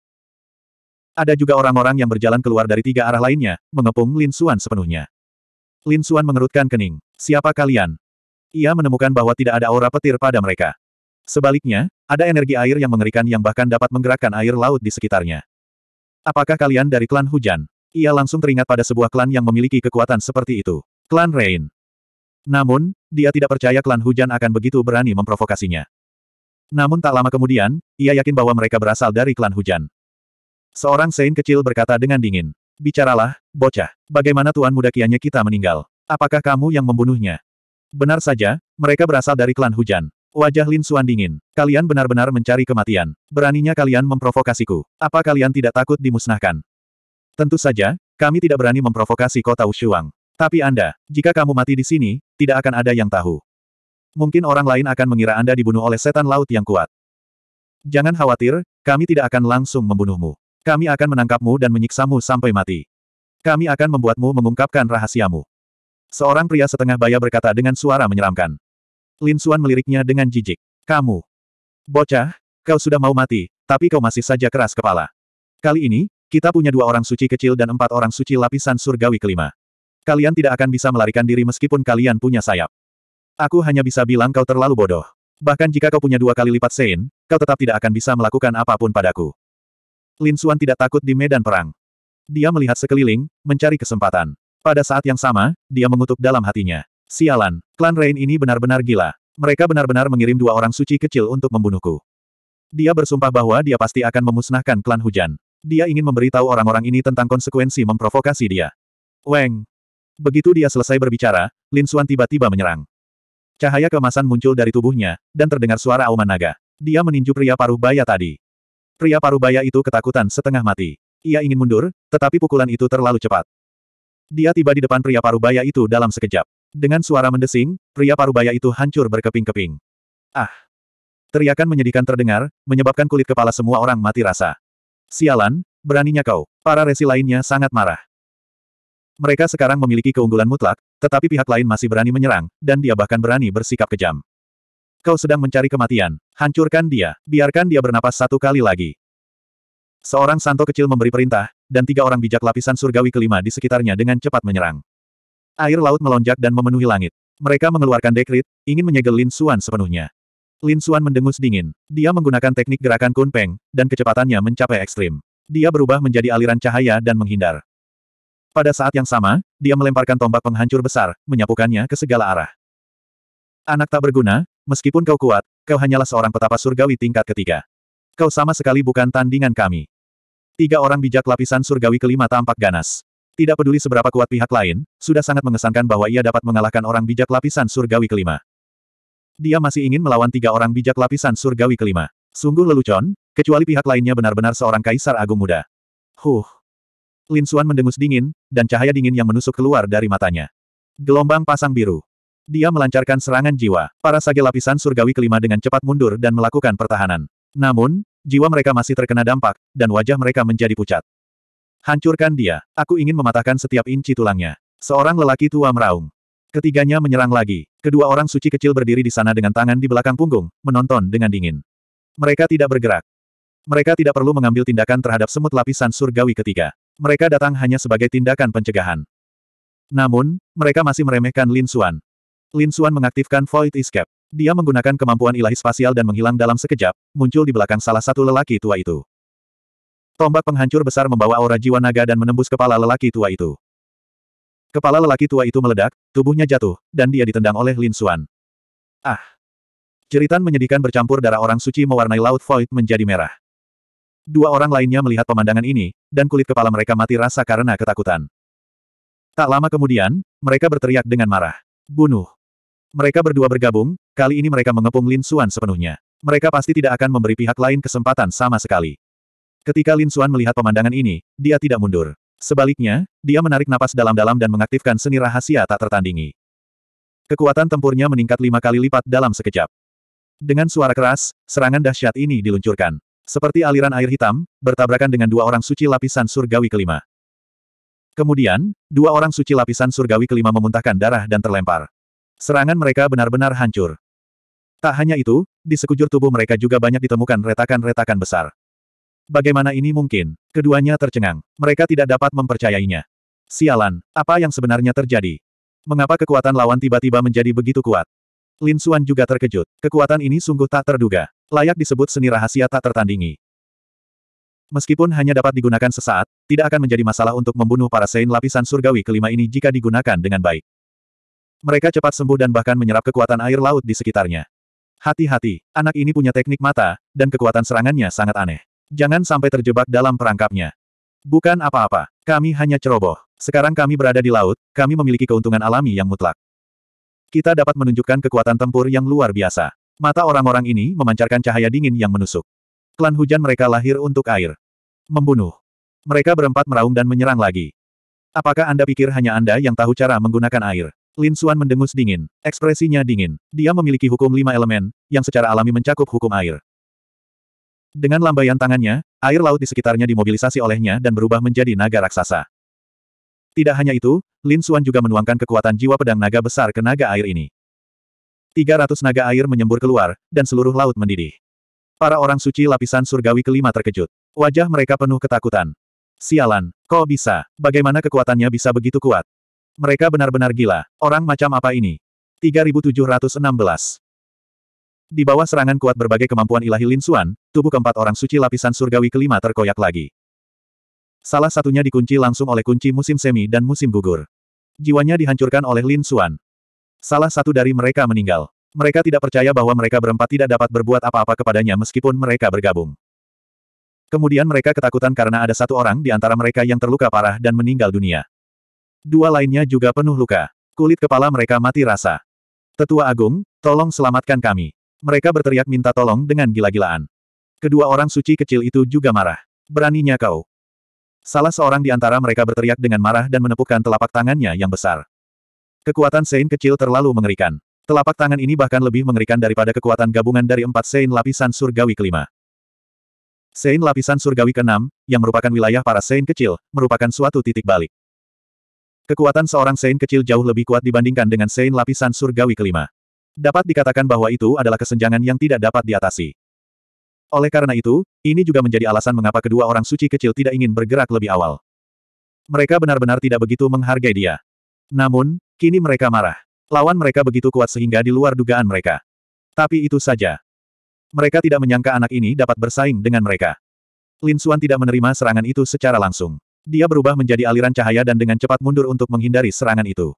Ada juga orang-orang yang berjalan keluar dari tiga arah lainnya, mengepung Lin Xuan sepenuhnya. Lin Xuan mengerutkan kening. Siapa kalian? Ia menemukan bahwa tidak ada aura petir pada mereka. Sebaliknya, ada energi air yang mengerikan yang bahkan dapat menggerakkan air laut di sekitarnya. Apakah kalian dari klan hujan? Ia langsung teringat pada sebuah klan yang memiliki kekuatan seperti itu. Klan Rain. Namun, dia tidak percaya klan hujan akan begitu berani memprovokasinya. Namun tak lama kemudian, ia yakin bahwa mereka berasal dari klan hujan. Seorang Sein kecil berkata dengan dingin. Bicaralah, bocah. Bagaimana tuan muda kianya kita meninggal? Apakah kamu yang membunuhnya? Benar saja, mereka berasal dari klan hujan. Wajah Lin Suan dingin. Kalian benar-benar mencari kematian. Beraninya kalian memprovokasiku. Apa kalian tidak takut dimusnahkan? Tentu saja, kami tidak berani memprovokasi kota Ushuang. Tapi Anda, jika kamu mati di sini, tidak akan ada yang tahu. Mungkin orang lain akan mengira Anda dibunuh oleh setan laut yang kuat. Jangan khawatir, kami tidak akan langsung membunuhmu. Kami akan menangkapmu dan menyiksamu sampai mati. Kami akan membuatmu mengungkapkan rahasiamu. Seorang pria setengah baya berkata dengan suara menyeramkan. Lin Xuan meliriknya dengan jijik. Kamu. Bocah, kau sudah mau mati, tapi kau masih saja keras kepala. Kali ini, kita punya dua orang suci kecil dan empat orang suci lapisan surgawi kelima. Kalian tidak akan bisa melarikan diri meskipun kalian punya sayap. Aku hanya bisa bilang kau terlalu bodoh. Bahkan jika kau punya dua kali lipat sein, kau tetap tidak akan bisa melakukan apapun padaku. Lin Xuan tidak takut di medan perang. Dia melihat sekeliling, mencari kesempatan. Pada saat yang sama, dia mengutuk dalam hatinya. Sialan, klan Rain ini benar-benar gila. Mereka benar-benar mengirim dua orang suci kecil untuk membunuhku. Dia bersumpah bahwa dia pasti akan memusnahkan klan hujan. Dia ingin memberitahu orang-orang ini tentang konsekuensi memprovokasi dia. Weng. Begitu dia selesai berbicara, Lin Xuan tiba-tiba menyerang. Cahaya kemasan muncul dari tubuhnya, dan terdengar suara auman naga. Dia meninju pria paruh baya tadi. Pria paruh baya itu ketakutan setengah mati. Ia ingin mundur, tetapi pukulan itu terlalu cepat. Dia tiba di depan pria paruh baya itu dalam sekejap. Dengan suara mendesing, pria parubaya itu hancur berkeping-keping. Ah! Teriakan menyedihkan terdengar, menyebabkan kulit kepala semua orang mati rasa. Sialan, beraninya kau. Para resi lainnya sangat marah. Mereka sekarang memiliki keunggulan mutlak, tetapi pihak lain masih berani menyerang, dan dia bahkan berani bersikap kejam. Kau sedang mencari kematian. Hancurkan dia. Biarkan dia bernapas satu kali lagi. Seorang santo kecil memberi perintah, dan tiga orang bijak lapisan surgawi kelima di sekitarnya dengan cepat menyerang. Air laut melonjak dan memenuhi langit. Mereka mengeluarkan dekrit, ingin menyegel Lin Xuan sepenuhnya. Lin Xuan mendengus dingin. Dia menggunakan teknik gerakan kunpeng, dan kecepatannya mencapai ekstrim. Dia berubah menjadi aliran cahaya dan menghindar. Pada saat yang sama, dia melemparkan tombak penghancur besar, menyapukannya ke segala arah. Anak tak berguna, meskipun kau kuat, kau hanyalah seorang petapa surgawi tingkat ketiga. Kau sama sekali bukan tandingan kami. Tiga orang bijak lapisan surgawi kelima tampak ganas. Tidak peduli seberapa kuat pihak lain, sudah sangat mengesankan bahwa ia dapat mengalahkan orang bijak lapisan surgawi kelima. Dia masih ingin melawan tiga orang bijak lapisan surgawi kelima. Sungguh lelucon, kecuali pihak lainnya benar-benar seorang kaisar agung muda. Huh. Lin Xuan mendengus dingin, dan cahaya dingin yang menusuk keluar dari matanya. Gelombang pasang biru. Dia melancarkan serangan jiwa. Para sage lapisan surgawi kelima dengan cepat mundur dan melakukan pertahanan. Namun, jiwa mereka masih terkena dampak, dan wajah mereka menjadi pucat. Hancurkan dia. Aku ingin mematahkan setiap inci tulangnya. Seorang lelaki tua meraung. Ketiganya menyerang lagi. Kedua orang suci kecil berdiri di sana dengan tangan di belakang punggung, menonton dengan dingin. Mereka tidak bergerak. Mereka tidak perlu mengambil tindakan terhadap semut lapisan surgawi ketiga. Mereka datang hanya sebagai tindakan pencegahan. Namun, mereka masih meremehkan Lin Suan. Lin Suan mengaktifkan Void Escape. Dia menggunakan kemampuan ilahi spasial dan menghilang dalam sekejap, muncul di belakang salah satu lelaki tua itu. Tombak penghancur besar membawa aura jiwa naga dan menembus kepala lelaki tua itu. Kepala lelaki tua itu meledak, tubuhnya jatuh, dan dia ditendang oleh Lin Xuan. Ah! Jeritan menyedihkan bercampur darah orang suci mewarnai laut void menjadi merah. Dua orang lainnya melihat pemandangan ini, dan kulit kepala mereka mati rasa karena ketakutan. Tak lama kemudian, mereka berteriak dengan marah. Bunuh! Mereka berdua bergabung, kali ini mereka mengepung Lin Xuan sepenuhnya. Mereka pasti tidak akan memberi pihak lain kesempatan sama sekali. Ketika Lin Xuan melihat pemandangan ini, dia tidak mundur. Sebaliknya, dia menarik napas dalam-dalam dan mengaktifkan seni rahasia tak tertandingi. Kekuatan tempurnya meningkat lima kali lipat dalam sekejap. Dengan suara keras, serangan dahsyat ini diluncurkan. Seperti aliran air hitam, bertabrakan dengan dua orang suci lapisan surgawi kelima. Kemudian, dua orang suci lapisan surgawi kelima memuntahkan darah dan terlempar. Serangan mereka benar-benar hancur. Tak hanya itu, di sekujur tubuh mereka juga banyak ditemukan retakan-retakan besar. Bagaimana ini mungkin? Keduanya tercengang. Mereka tidak dapat mempercayainya. Sialan, apa yang sebenarnya terjadi? Mengapa kekuatan lawan tiba-tiba menjadi begitu kuat? Lin Suan juga terkejut. Kekuatan ini sungguh tak terduga. Layak disebut seni rahasia tak tertandingi. Meskipun hanya dapat digunakan sesaat, tidak akan menjadi masalah untuk membunuh para sein lapisan surgawi kelima ini jika digunakan dengan baik. Mereka cepat sembuh dan bahkan menyerap kekuatan air laut di sekitarnya. Hati-hati, anak ini punya teknik mata, dan kekuatan serangannya sangat aneh. Jangan sampai terjebak dalam perangkapnya. Bukan apa-apa, kami hanya ceroboh. Sekarang kami berada di laut, kami memiliki keuntungan alami yang mutlak. Kita dapat menunjukkan kekuatan tempur yang luar biasa. Mata orang-orang ini memancarkan cahaya dingin yang menusuk. Klan hujan mereka lahir untuk air. Membunuh. Mereka berempat meraung dan menyerang lagi. Apakah Anda pikir hanya Anda yang tahu cara menggunakan air? Lin Xuan mendengus dingin. Ekspresinya dingin. Dia memiliki hukum lima elemen, yang secara alami mencakup hukum air. Dengan lambaian tangannya, air laut di sekitarnya dimobilisasi olehnya dan berubah menjadi naga raksasa. Tidak hanya itu, Lin Xuan juga menuangkan kekuatan jiwa pedang naga besar ke naga air ini. 300 naga air menyembur keluar, dan seluruh laut mendidih. Para orang suci lapisan surgawi kelima terkejut. Wajah mereka penuh ketakutan. Sialan, kok bisa? Bagaimana kekuatannya bisa begitu kuat? Mereka benar-benar gila. Orang macam apa ini? 3716. Di bawah serangan kuat berbagai kemampuan ilahi Lin Xuan, tubuh keempat orang suci lapisan surgawi kelima terkoyak lagi. Salah satunya dikunci langsung oleh kunci musim semi dan musim gugur. Jiwanya dihancurkan oleh Lin Xuan. Salah satu dari mereka meninggal. Mereka tidak percaya bahwa mereka berempat tidak dapat berbuat apa-apa kepadanya meskipun mereka bergabung. Kemudian mereka ketakutan karena ada satu orang di antara mereka yang terluka parah dan meninggal dunia. Dua lainnya juga penuh luka. Kulit kepala mereka mati rasa. Tetua Agung, tolong selamatkan kami. Mereka berteriak minta tolong dengan gila-gilaan. Kedua orang suci kecil itu juga marah. Beraninya kau. Salah seorang di antara mereka berteriak dengan marah dan menepukkan telapak tangannya yang besar. Kekuatan Sein kecil terlalu mengerikan. Telapak tangan ini bahkan lebih mengerikan daripada kekuatan gabungan dari empat Sein lapisan surgawi kelima. Sein lapisan surgawi keenam, yang merupakan wilayah para Sein kecil, merupakan suatu titik balik. Kekuatan seorang Sein kecil jauh lebih kuat dibandingkan dengan Sein lapisan surgawi kelima. Dapat dikatakan bahwa itu adalah kesenjangan yang tidak dapat diatasi. Oleh karena itu, ini juga menjadi alasan mengapa kedua orang suci kecil tidak ingin bergerak lebih awal. Mereka benar-benar tidak begitu menghargai dia. Namun, kini mereka marah. Lawan mereka begitu kuat sehingga di luar dugaan mereka. Tapi itu saja. Mereka tidak menyangka anak ini dapat bersaing dengan mereka. Lin Suan tidak menerima serangan itu secara langsung. Dia berubah menjadi aliran cahaya dan dengan cepat mundur untuk menghindari serangan itu.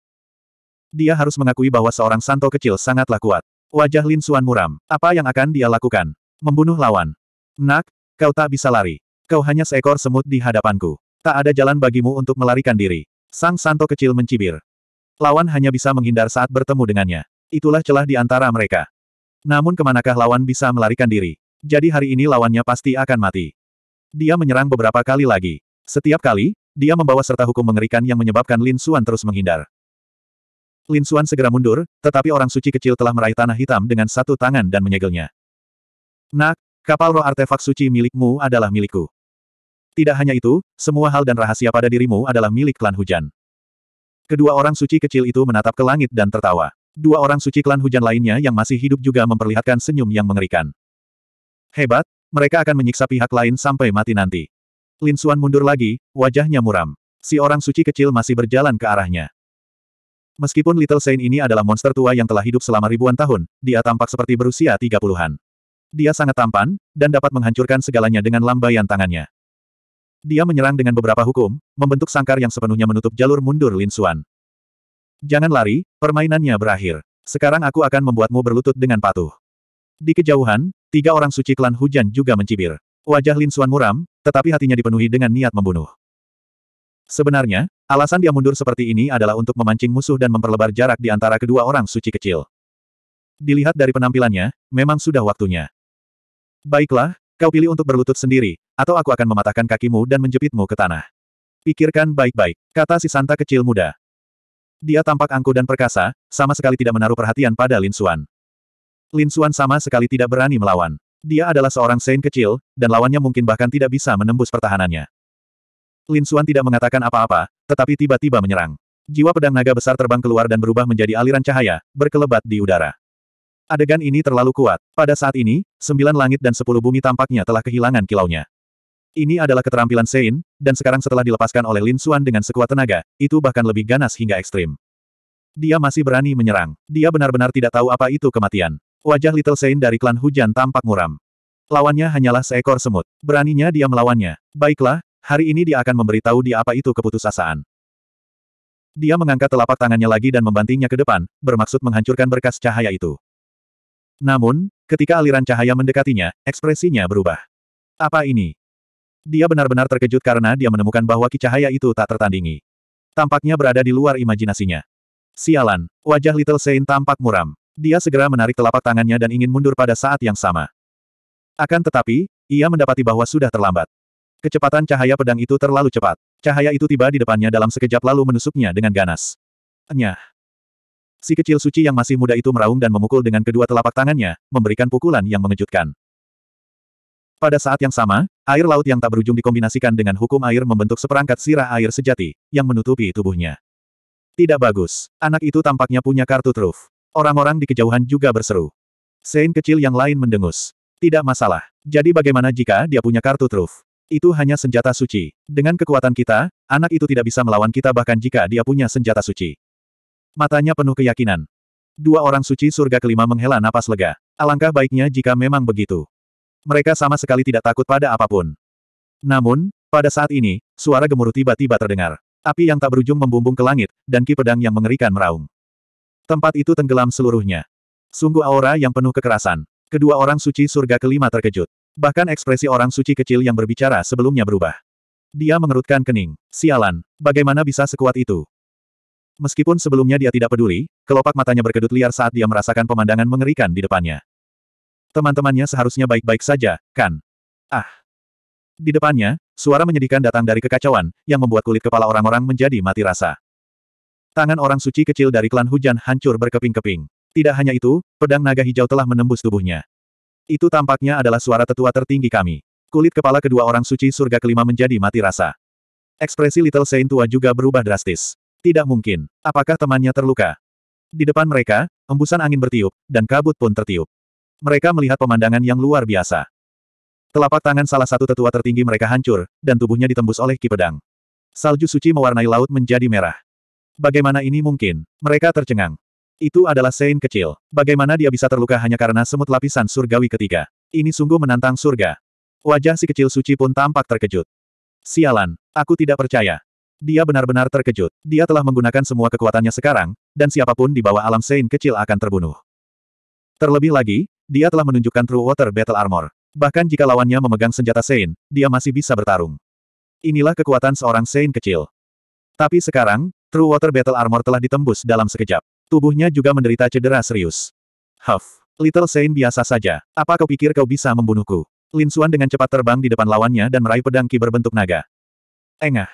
Dia harus mengakui bahwa seorang Santo kecil sangatlah kuat. Wajah Lin Xuan muram. Apa yang akan dia lakukan? Membunuh lawan. Nak, kau tak bisa lari. Kau hanya seekor semut di hadapanku. Tak ada jalan bagimu untuk melarikan diri. Sang Santo kecil mencibir. Lawan hanya bisa menghindar saat bertemu dengannya. Itulah celah di antara mereka. Namun kemanakah lawan bisa melarikan diri? Jadi hari ini lawannya pasti akan mati. Dia menyerang beberapa kali lagi. Setiap kali, dia membawa serta hukum mengerikan yang menyebabkan Lin Xuan terus menghindar. Lin Xuan segera mundur, tetapi orang suci kecil telah meraih tanah hitam dengan satu tangan dan menyegelnya. Nak, kapal roh artefak suci milikmu adalah milikku. Tidak hanya itu, semua hal dan rahasia pada dirimu adalah milik klan hujan. Kedua orang suci kecil itu menatap ke langit dan tertawa. Dua orang suci klan hujan lainnya yang masih hidup juga memperlihatkan senyum yang mengerikan. Hebat, mereka akan menyiksa pihak lain sampai mati nanti. Lin Xuan mundur lagi, wajahnya muram. Si orang suci kecil masih berjalan ke arahnya. Meskipun Little Saint ini adalah monster tua yang telah hidup selama ribuan tahun, dia tampak seperti berusia tiga puluhan. Dia sangat tampan, dan dapat menghancurkan segalanya dengan lambaian tangannya. Dia menyerang dengan beberapa hukum, membentuk sangkar yang sepenuhnya menutup jalur mundur Lin Xuan. Jangan lari, permainannya berakhir. Sekarang aku akan membuatmu berlutut dengan patuh. Di kejauhan, tiga orang suci klan hujan juga mencibir. Wajah Lin Xuan muram, tetapi hatinya dipenuhi dengan niat membunuh. Sebenarnya, Alasan dia mundur seperti ini adalah untuk memancing musuh dan memperlebar jarak di antara kedua orang suci kecil. Dilihat dari penampilannya, memang sudah waktunya. Baiklah, kau pilih untuk berlutut sendiri, atau aku akan mematahkan kakimu dan menjepitmu ke tanah. Pikirkan baik-baik, kata si Santa kecil muda. Dia tampak angkuh dan perkasa, sama sekali tidak menaruh perhatian pada Lin Xuan. Lin Xuan sama sekali tidak berani melawan. Dia adalah seorang Saint kecil, dan lawannya mungkin bahkan tidak bisa menembus pertahanannya. Lin Suan tidak mengatakan apa-apa, tetapi tiba-tiba menyerang. Jiwa pedang naga besar terbang keluar dan berubah menjadi aliran cahaya, berkelebat di udara. Adegan ini terlalu kuat. Pada saat ini, sembilan langit dan sepuluh bumi tampaknya telah kehilangan kilaunya. Ini adalah keterampilan Sein, dan sekarang setelah dilepaskan oleh Lin Suan dengan sekuat tenaga, itu bahkan lebih ganas hingga ekstrim. Dia masih berani menyerang. Dia benar-benar tidak tahu apa itu kematian. Wajah Little Sein dari klan hujan tampak muram. Lawannya hanyalah seekor semut. Beraninya dia melawannya. Baiklah, Hari ini dia akan memberitahu dia apa itu keputusasaan. Dia mengangkat telapak tangannya lagi dan membantingnya ke depan, bermaksud menghancurkan berkas cahaya itu. Namun, ketika aliran cahaya mendekatinya, ekspresinya berubah. Apa ini? Dia benar-benar terkejut karena dia menemukan bahwa ki cahaya itu tak tertandingi. Tampaknya berada di luar imajinasinya. Sialan, wajah Little Saint tampak muram. Dia segera menarik telapak tangannya dan ingin mundur pada saat yang sama. Akan tetapi, ia mendapati bahwa sudah terlambat. Kecepatan cahaya pedang itu terlalu cepat. Cahaya itu tiba di depannya dalam sekejap lalu menusuknya dengan ganas. Nyah. Si kecil suci yang masih muda itu meraung dan memukul dengan kedua telapak tangannya, memberikan pukulan yang mengejutkan. Pada saat yang sama, air laut yang tak berujung dikombinasikan dengan hukum air membentuk seperangkat sirah air sejati, yang menutupi tubuhnya. Tidak bagus. Anak itu tampaknya punya kartu truf. Orang-orang di kejauhan juga berseru. Sein kecil yang lain mendengus. Tidak masalah. Jadi bagaimana jika dia punya kartu truf? Itu hanya senjata suci. Dengan kekuatan kita, anak itu tidak bisa melawan kita bahkan jika dia punya senjata suci. Matanya penuh keyakinan. Dua orang suci surga kelima menghela napas lega. Alangkah baiknya jika memang begitu. Mereka sama sekali tidak takut pada apapun. Namun, pada saat ini, suara gemuruh tiba-tiba terdengar. Api yang tak berujung membumbung ke langit, dan ki pedang yang mengerikan meraung. Tempat itu tenggelam seluruhnya. Sungguh aura yang penuh kekerasan. Kedua orang suci surga kelima terkejut. Bahkan ekspresi orang suci kecil yang berbicara sebelumnya berubah. Dia mengerutkan kening. Sialan, bagaimana bisa sekuat itu? Meskipun sebelumnya dia tidak peduli, kelopak matanya berkedut liar saat dia merasakan pemandangan mengerikan di depannya. Teman-temannya seharusnya baik-baik saja, kan? Ah! Di depannya, suara menyedihkan datang dari kekacauan, yang membuat kulit kepala orang-orang menjadi mati rasa. Tangan orang suci kecil dari klan hujan hancur berkeping-keping. Tidak hanya itu, pedang naga hijau telah menembus tubuhnya. Itu tampaknya adalah suara tetua tertinggi kami. Kulit kepala kedua orang suci surga kelima menjadi mati rasa. Ekspresi Little Saint tua juga berubah drastis. Tidak mungkin. Apakah temannya terluka? Di depan mereka, embusan angin bertiup, dan kabut pun tertiup. Mereka melihat pemandangan yang luar biasa. Telapak tangan salah satu tetua tertinggi mereka hancur, dan tubuhnya ditembus oleh ki pedang. Salju suci mewarnai laut menjadi merah. Bagaimana ini mungkin? Mereka tercengang. Itu adalah Sein kecil. Bagaimana dia bisa terluka hanya karena semut lapisan surgawi ketiga? Ini sungguh menantang surga. Wajah si kecil suci pun tampak terkejut. Sialan, aku tidak percaya. Dia benar-benar terkejut. Dia telah menggunakan semua kekuatannya sekarang, dan siapapun di bawah alam Sein kecil akan terbunuh. Terlebih lagi, dia telah menunjukkan True Water Battle Armor. Bahkan jika lawannya memegang senjata Sein, dia masih bisa bertarung. Inilah kekuatan seorang Sein kecil. Tapi sekarang, True Water Battle Armor telah ditembus dalam sekejap. Tubuhnya juga menderita cedera serius. Huff. Little Saint biasa saja. Apa kau pikir kau bisa membunuhku? Lin Xuan dengan cepat terbang di depan lawannya dan meraih pedang ki berbentuk naga. Engah.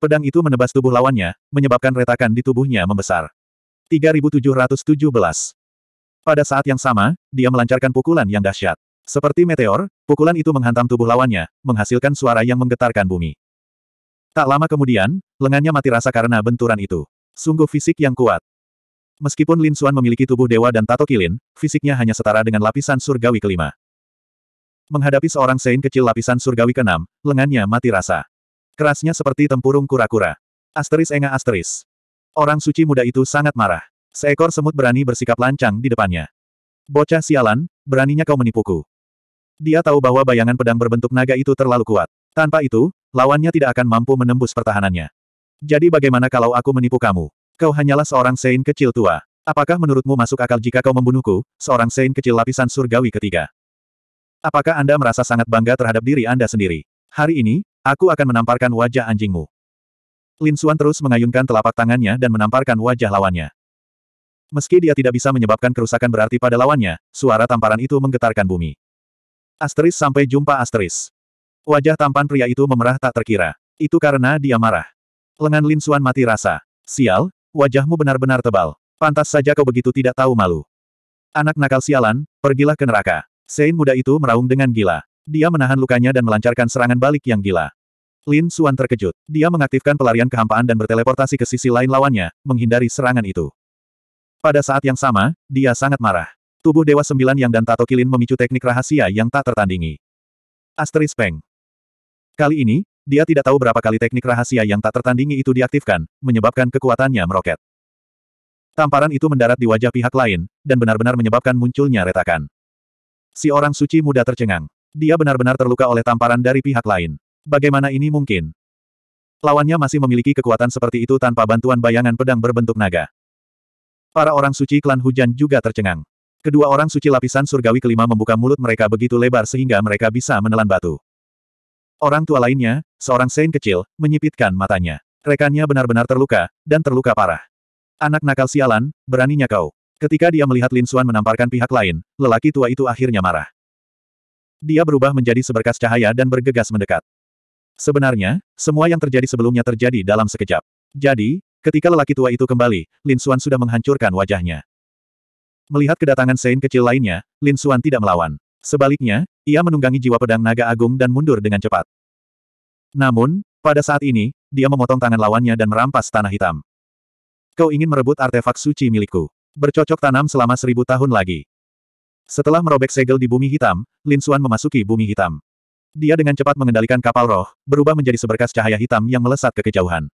Pedang itu menebas tubuh lawannya, menyebabkan retakan di tubuhnya membesar. 3717. Pada saat yang sama, dia melancarkan pukulan yang dahsyat. Seperti meteor, pukulan itu menghantam tubuh lawannya, menghasilkan suara yang menggetarkan bumi. Tak lama kemudian, lengannya mati rasa karena benturan itu. Sungguh fisik yang kuat. Meskipun Lin Xuan memiliki tubuh dewa dan tato kilin, fisiknya hanya setara dengan lapisan surgawi kelima. Menghadapi seorang sein kecil lapisan surgawi keenam, lengannya mati rasa. Kerasnya seperti tempurung kura-kura. Asteris enga asteris. Orang suci muda itu sangat marah. Seekor semut berani bersikap lancang di depannya. Bocah sialan, beraninya kau menipuku. Dia tahu bahwa bayangan pedang berbentuk naga itu terlalu kuat. Tanpa itu, lawannya tidak akan mampu menembus pertahanannya. Jadi bagaimana kalau aku menipu kamu? Kau hanyalah seorang Sein kecil tua. Apakah menurutmu masuk akal jika kau membunuhku, seorang Sein kecil lapisan surgawi ketiga? Apakah Anda merasa sangat bangga terhadap diri Anda sendiri? Hari ini, aku akan menamparkan wajah anjingmu. Lin Xuan terus mengayunkan telapak tangannya dan menamparkan wajah lawannya. Meski dia tidak bisa menyebabkan kerusakan berarti pada lawannya, suara tamparan itu menggetarkan bumi. Asteris sampai jumpa asteris. Wajah tampan pria itu memerah tak terkira. Itu karena dia marah. Lengan Lin Xuan mati rasa. Sial, Wajahmu benar-benar tebal. Pantas saja kau begitu tidak tahu malu. Anak nakal sialan, pergilah ke neraka. Sein muda itu meraung dengan gila. Dia menahan lukanya dan melancarkan serangan balik yang gila. Lin Suan terkejut. Dia mengaktifkan pelarian kehampaan dan berteleportasi ke sisi lain lawannya, menghindari serangan itu. Pada saat yang sama, dia sangat marah. Tubuh Dewa Sembilan yang dan Tato Kilin memicu teknik rahasia yang tak tertandingi. Asteris Peng. Kali ini, dia tidak tahu berapa kali teknik rahasia yang tak tertandingi itu diaktifkan, menyebabkan kekuatannya meroket. Tamparan itu mendarat di wajah pihak lain, dan benar-benar menyebabkan munculnya retakan. Si orang suci muda tercengang. Dia benar-benar terluka oleh tamparan dari pihak lain. Bagaimana ini mungkin? Lawannya masih memiliki kekuatan seperti itu tanpa bantuan bayangan pedang berbentuk naga. Para orang suci klan hujan juga tercengang. Kedua orang suci lapisan surgawi kelima membuka mulut mereka begitu lebar sehingga mereka bisa menelan batu. Orang tua lainnya, seorang Sein kecil, menyipitkan matanya. Rekannya benar-benar terluka, dan terluka parah. Anak nakal sialan, beraninya kau. Ketika dia melihat Lin Xuan menamparkan pihak lain, lelaki tua itu akhirnya marah. Dia berubah menjadi seberkas cahaya dan bergegas mendekat. Sebenarnya, semua yang terjadi sebelumnya terjadi dalam sekejap. Jadi, ketika lelaki tua itu kembali, Lin Xuan sudah menghancurkan wajahnya. Melihat kedatangan Sein kecil lainnya, Lin Xuan tidak melawan. Sebaliknya, ia menunggangi jiwa pedang naga agung dan mundur dengan cepat. Namun, pada saat ini, dia memotong tangan lawannya dan merampas tanah hitam. Kau ingin merebut artefak suci milikku. Bercocok tanam selama seribu tahun lagi. Setelah merobek segel di bumi hitam, Lin Suan memasuki bumi hitam. Dia dengan cepat mengendalikan kapal roh, berubah menjadi seberkas cahaya hitam yang melesat ke kejauhan.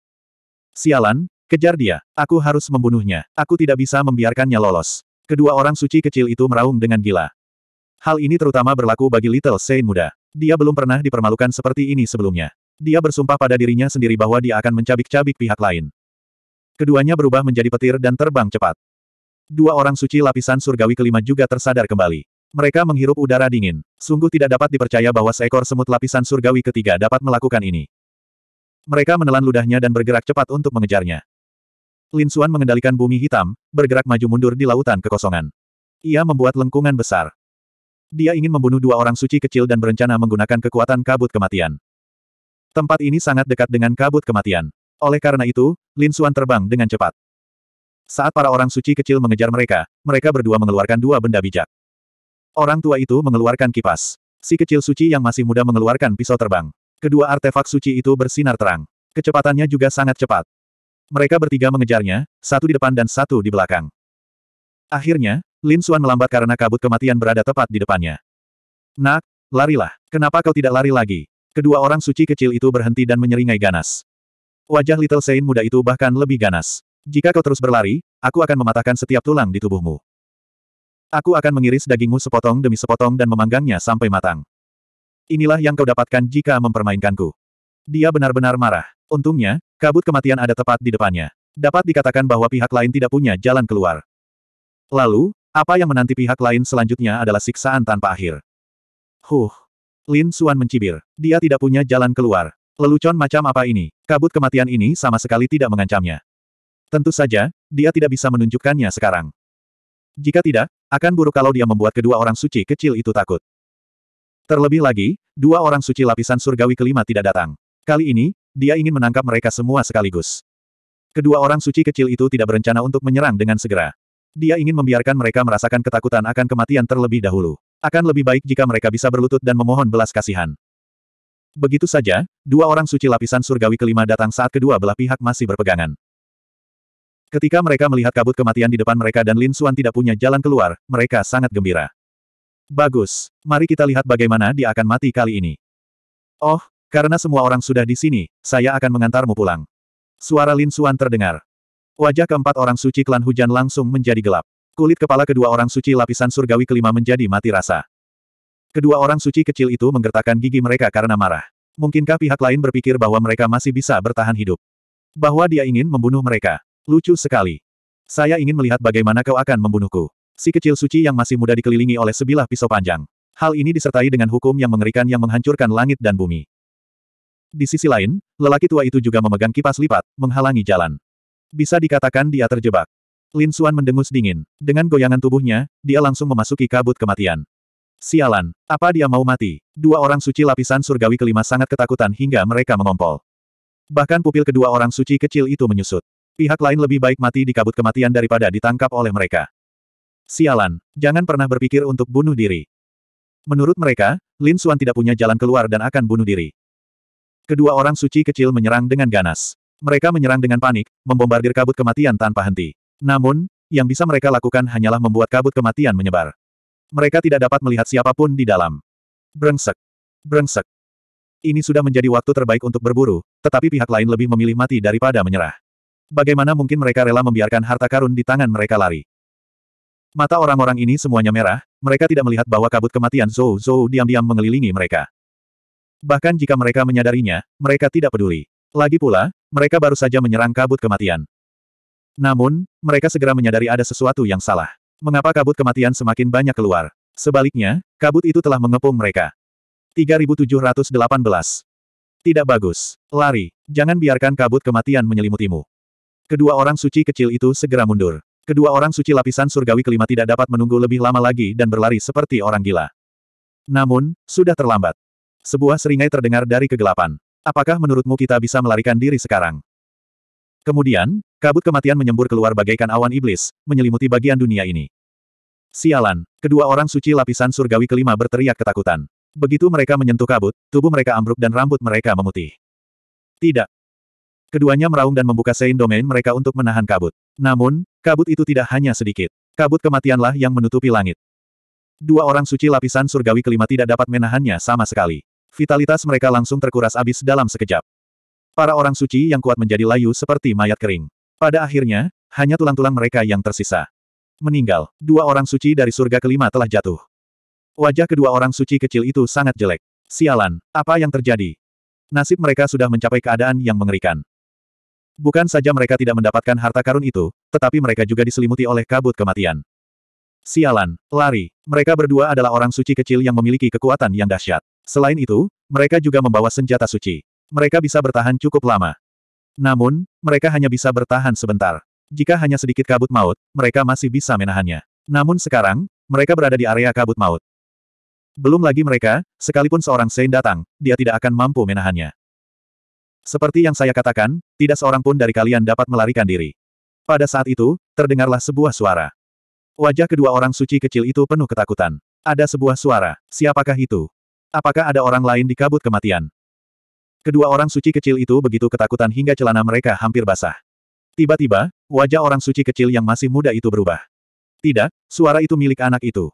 Sialan, kejar dia. Aku harus membunuhnya. Aku tidak bisa membiarkannya lolos. Kedua orang suci kecil itu meraung dengan gila. Hal ini terutama berlaku bagi Little Saint muda. Dia belum pernah dipermalukan seperti ini sebelumnya. Dia bersumpah pada dirinya sendiri bahwa dia akan mencabik-cabik pihak lain. Keduanya berubah menjadi petir dan terbang cepat. Dua orang suci lapisan surgawi kelima juga tersadar kembali. Mereka menghirup udara dingin. Sungguh tidak dapat dipercaya bahwa seekor semut lapisan surgawi ketiga dapat melakukan ini. Mereka menelan ludahnya dan bergerak cepat untuk mengejarnya. Lin Xuan mengendalikan bumi hitam, bergerak maju mundur di lautan kekosongan. Ia membuat lengkungan besar. Dia ingin membunuh dua orang suci kecil dan berencana menggunakan kekuatan kabut kematian. Tempat ini sangat dekat dengan kabut kematian. Oleh karena itu, Lin Suan terbang dengan cepat. Saat para orang suci kecil mengejar mereka, mereka berdua mengeluarkan dua benda bijak. Orang tua itu mengeluarkan kipas. Si kecil suci yang masih muda mengeluarkan pisau terbang. Kedua artefak suci itu bersinar terang. Kecepatannya juga sangat cepat. Mereka bertiga mengejarnya, satu di depan dan satu di belakang. Akhirnya, Lin Suan melambat karena kabut kematian berada tepat di depannya. Nak, larilah. Kenapa kau tidak lari lagi? Kedua orang suci kecil itu berhenti dan menyeringai ganas. Wajah Little Saint muda itu bahkan lebih ganas. Jika kau terus berlari, aku akan mematahkan setiap tulang di tubuhmu. Aku akan mengiris dagingmu sepotong demi sepotong dan memanggangnya sampai matang. Inilah yang kau dapatkan jika mempermainkanku. Dia benar-benar marah. Untungnya, kabut kematian ada tepat di depannya. Dapat dikatakan bahwa pihak lain tidak punya jalan keluar. Lalu, apa yang menanti pihak lain selanjutnya adalah siksaan tanpa akhir. Huh. Lin Suan mencibir. Dia tidak punya jalan keluar. Lelucon macam apa ini? Kabut kematian ini sama sekali tidak mengancamnya. Tentu saja, dia tidak bisa menunjukkannya sekarang. Jika tidak, akan buruk kalau dia membuat kedua orang suci kecil itu takut. Terlebih lagi, dua orang suci lapisan surgawi kelima tidak datang. Kali ini, dia ingin menangkap mereka semua sekaligus. Kedua orang suci kecil itu tidak berencana untuk menyerang dengan segera. Dia ingin membiarkan mereka merasakan ketakutan akan kematian terlebih dahulu. Akan lebih baik jika mereka bisa berlutut dan memohon belas kasihan. Begitu saja, dua orang suci lapisan surgawi kelima datang saat kedua belah pihak masih berpegangan. Ketika mereka melihat kabut kematian di depan mereka dan Lin Xuan tidak punya jalan keluar, mereka sangat gembira. Bagus, mari kita lihat bagaimana dia akan mati kali ini. Oh, karena semua orang sudah di sini, saya akan mengantarmu pulang. Suara Lin Xuan terdengar. Wajah keempat orang suci klan hujan langsung menjadi gelap. Kulit kepala kedua orang suci lapisan surgawi kelima menjadi mati rasa. Kedua orang suci kecil itu menggertakkan gigi mereka karena marah. Mungkinkah pihak lain berpikir bahwa mereka masih bisa bertahan hidup? Bahwa dia ingin membunuh mereka. Lucu sekali. Saya ingin melihat bagaimana kau akan membunuhku. Si kecil suci yang masih muda dikelilingi oleh sebilah pisau panjang. Hal ini disertai dengan hukum yang mengerikan yang menghancurkan langit dan bumi. Di sisi lain, lelaki tua itu juga memegang kipas lipat, menghalangi jalan. Bisa dikatakan dia terjebak. Lin Suan mendengus dingin. Dengan goyangan tubuhnya, dia langsung memasuki kabut kematian. Sialan, apa dia mau mati? Dua orang suci lapisan surgawi kelima sangat ketakutan hingga mereka mengompol. Bahkan pupil kedua orang suci kecil itu menyusut. Pihak lain lebih baik mati di kabut kematian daripada ditangkap oleh mereka. Sialan, jangan pernah berpikir untuk bunuh diri. Menurut mereka, Lin Suan tidak punya jalan keluar dan akan bunuh diri. Kedua orang suci kecil menyerang dengan ganas. Mereka menyerang dengan panik, membombardir kabut kematian tanpa henti. Namun, yang bisa mereka lakukan hanyalah membuat kabut kematian menyebar. Mereka tidak dapat melihat siapapun di dalam. Brengsek. Brengsek. Ini sudah menjadi waktu terbaik untuk berburu, tetapi pihak lain lebih memilih mati daripada menyerah. Bagaimana mungkin mereka rela membiarkan harta karun di tangan mereka lari? Mata orang-orang ini semuanya merah, mereka tidak melihat bahwa kabut kematian Zhou Zhou diam-diam mengelilingi mereka. Bahkan jika mereka menyadarinya, mereka tidak peduli. Lagi pula, mereka baru saja menyerang kabut kematian. Namun, mereka segera menyadari ada sesuatu yang salah. Mengapa kabut kematian semakin banyak keluar? Sebaliknya, kabut itu telah mengepung mereka. 3718. Tidak bagus. Lari. Jangan biarkan kabut kematian menyelimutimu. Kedua orang suci kecil itu segera mundur. Kedua orang suci lapisan surgawi kelima tidak dapat menunggu lebih lama lagi dan berlari seperti orang gila. Namun, sudah terlambat. Sebuah seringai terdengar dari kegelapan. Apakah menurutmu kita bisa melarikan diri sekarang? Kemudian, kabut kematian menyembur keluar bagaikan awan iblis, menyelimuti bagian dunia ini. Sialan, kedua orang suci lapisan surgawi kelima berteriak ketakutan. Begitu mereka menyentuh kabut, tubuh mereka ambruk dan rambut mereka memutih. Tidak. Keduanya meraung dan membuka sein domain mereka untuk menahan kabut. Namun, kabut itu tidak hanya sedikit. Kabut kematianlah yang menutupi langit. Dua orang suci lapisan surgawi kelima tidak dapat menahannya sama sekali. Vitalitas mereka langsung terkuras abis dalam sekejap. Para orang suci yang kuat menjadi layu seperti mayat kering. Pada akhirnya, hanya tulang-tulang mereka yang tersisa. Meninggal, dua orang suci dari surga kelima telah jatuh. Wajah kedua orang suci kecil itu sangat jelek. Sialan, apa yang terjadi? Nasib mereka sudah mencapai keadaan yang mengerikan. Bukan saja mereka tidak mendapatkan harta karun itu, tetapi mereka juga diselimuti oleh kabut kematian. Sialan, lari, mereka berdua adalah orang suci kecil yang memiliki kekuatan yang dahsyat. Selain itu, mereka juga membawa senjata suci. Mereka bisa bertahan cukup lama. Namun, mereka hanya bisa bertahan sebentar. Jika hanya sedikit kabut maut, mereka masih bisa menahannya. Namun sekarang, mereka berada di area kabut maut. Belum lagi mereka, sekalipun seorang Sein datang, dia tidak akan mampu menahannya. Seperti yang saya katakan, tidak seorang pun dari kalian dapat melarikan diri. Pada saat itu, terdengarlah sebuah suara. Wajah kedua orang suci kecil itu penuh ketakutan. Ada sebuah suara. Siapakah itu? Apakah ada orang lain di kabut kematian? Kedua orang suci kecil itu begitu ketakutan hingga celana mereka hampir basah. Tiba-tiba, wajah orang suci kecil yang masih muda itu berubah. Tidak, suara itu milik anak itu.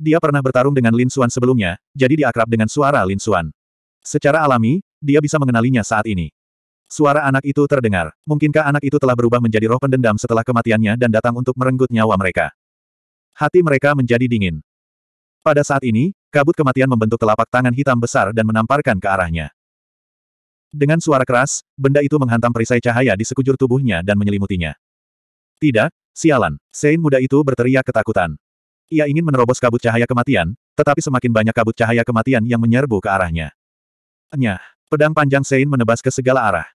Dia pernah bertarung dengan Lin Suan sebelumnya, jadi dia akrab dengan suara Lin Suan. Secara alami, dia bisa mengenalinya saat ini. Suara anak itu terdengar. Mungkinkah anak itu telah berubah menjadi roh pendendam setelah kematiannya dan datang untuk merenggut nyawa mereka? Hati mereka menjadi dingin. Pada saat ini, kabut kematian membentuk telapak tangan hitam besar dan menamparkan ke arahnya. Dengan suara keras, benda itu menghantam perisai cahaya di sekujur tubuhnya dan menyelimutinya. Tidak, sialan, Sein muda itu berteriak ketakutan. Ia ingin menerobos kabut cahaya kematian, tetapi semakin banyak kabut cahaya kematian yang menyerbu ke arahnya. Nyah, pedang panjang Sein menebas ke segala arah.